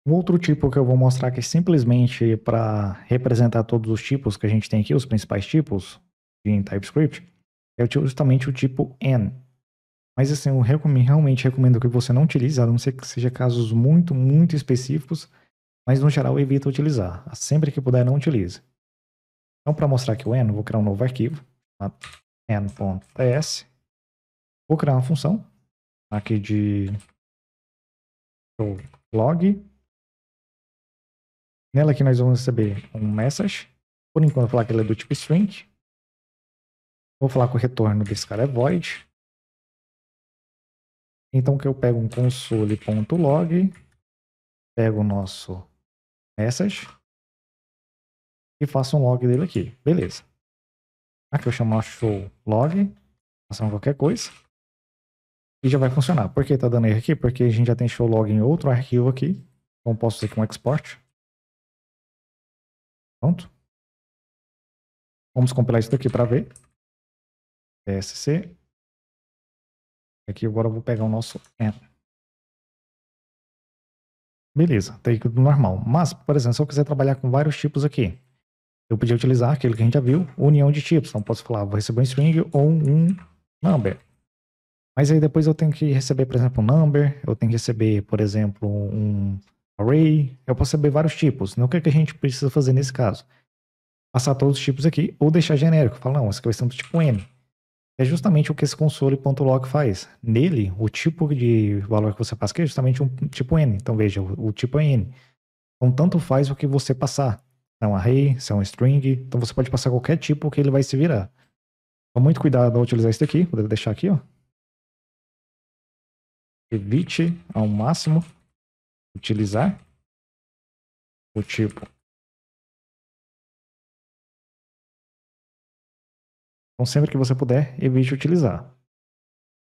Um outro tipo que eu vou mostrar aqui simplesmente para representar todos os tipos que a gente tem aqui, os principais tipos em TypeScript, é justamente o tipo n. Mas assim, eu recomendo, realmente recomendo que você não utilize, a não ser que seja casos muito, muito específicos, mas no geral evita utilizar. Sempre que puder, não utilize. Então, para mostrar aqui o n, vou criar um novo arquivo, n.ts. Vou criar uma função aqui de log Nela aqui nós vamos receber um message. Por enquanto, vou falar que ele é do tipo string. Vou falar que o retorno desse cara é void. Então que eu pego um console.log, pego o nosso message e faço um log dele aqui. Beleza. Aqui eu chamo show log, faço qualquer coisa. E já vai funcionar. Por que tá dando erro aqui? Porque a gente já tem show log em outro arquivo aqui. Então posso fazer aqui um export. Pronto. Vamos compilar isso daqui para ver. TSC. Aqui agora eu vou pegar o nosso N. Beleza, tá aí tudo normal. Mas, por exemplo, se eu quiser trabalhar com vários tipos aqui, eu podia utilizar aquele que a gente já viu, união de tipos. Então, posso falar, ah, vou receber um string ou um number. Mas aí depois eu tenho que receber, por exemplo, um number, eu tenho que receber, por exemplo, um array, eu posso saber vários tipos. Não né? o que, é que a gente precisa fazer nesse caso? Passar todos os tipos aqui ou deixar genérico. Fala, não, essa aqui vai ser tipo N. É justamente o que esse console.log faz. Nele, o tipo de valor que você passa aqui é justamente um tipo N. Então veja, o, o tipo é N. Então tanto faz o que você passar. Se é um array, se é um string. Então você pode passar qualquer tipo que ele vai se virar. Então, muito cuidado ao utilizar isso aqui. Vou deixar aqui, ó. Evite ao máximo utilizar o tipo. Então, sempre que você puder, evite utilizar.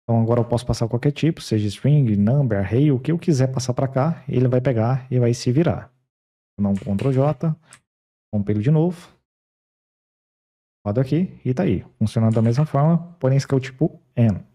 Então, agora eu posso passar qualquer tipo, seja string, number, array, o que eu quiser passar para cá, ele vai pegar e vai se virar. Não, Ctrl J, compilo de novo. Rodo aqui e tá aí. Funcionando da mesma forma, porém esse que é o tipo n.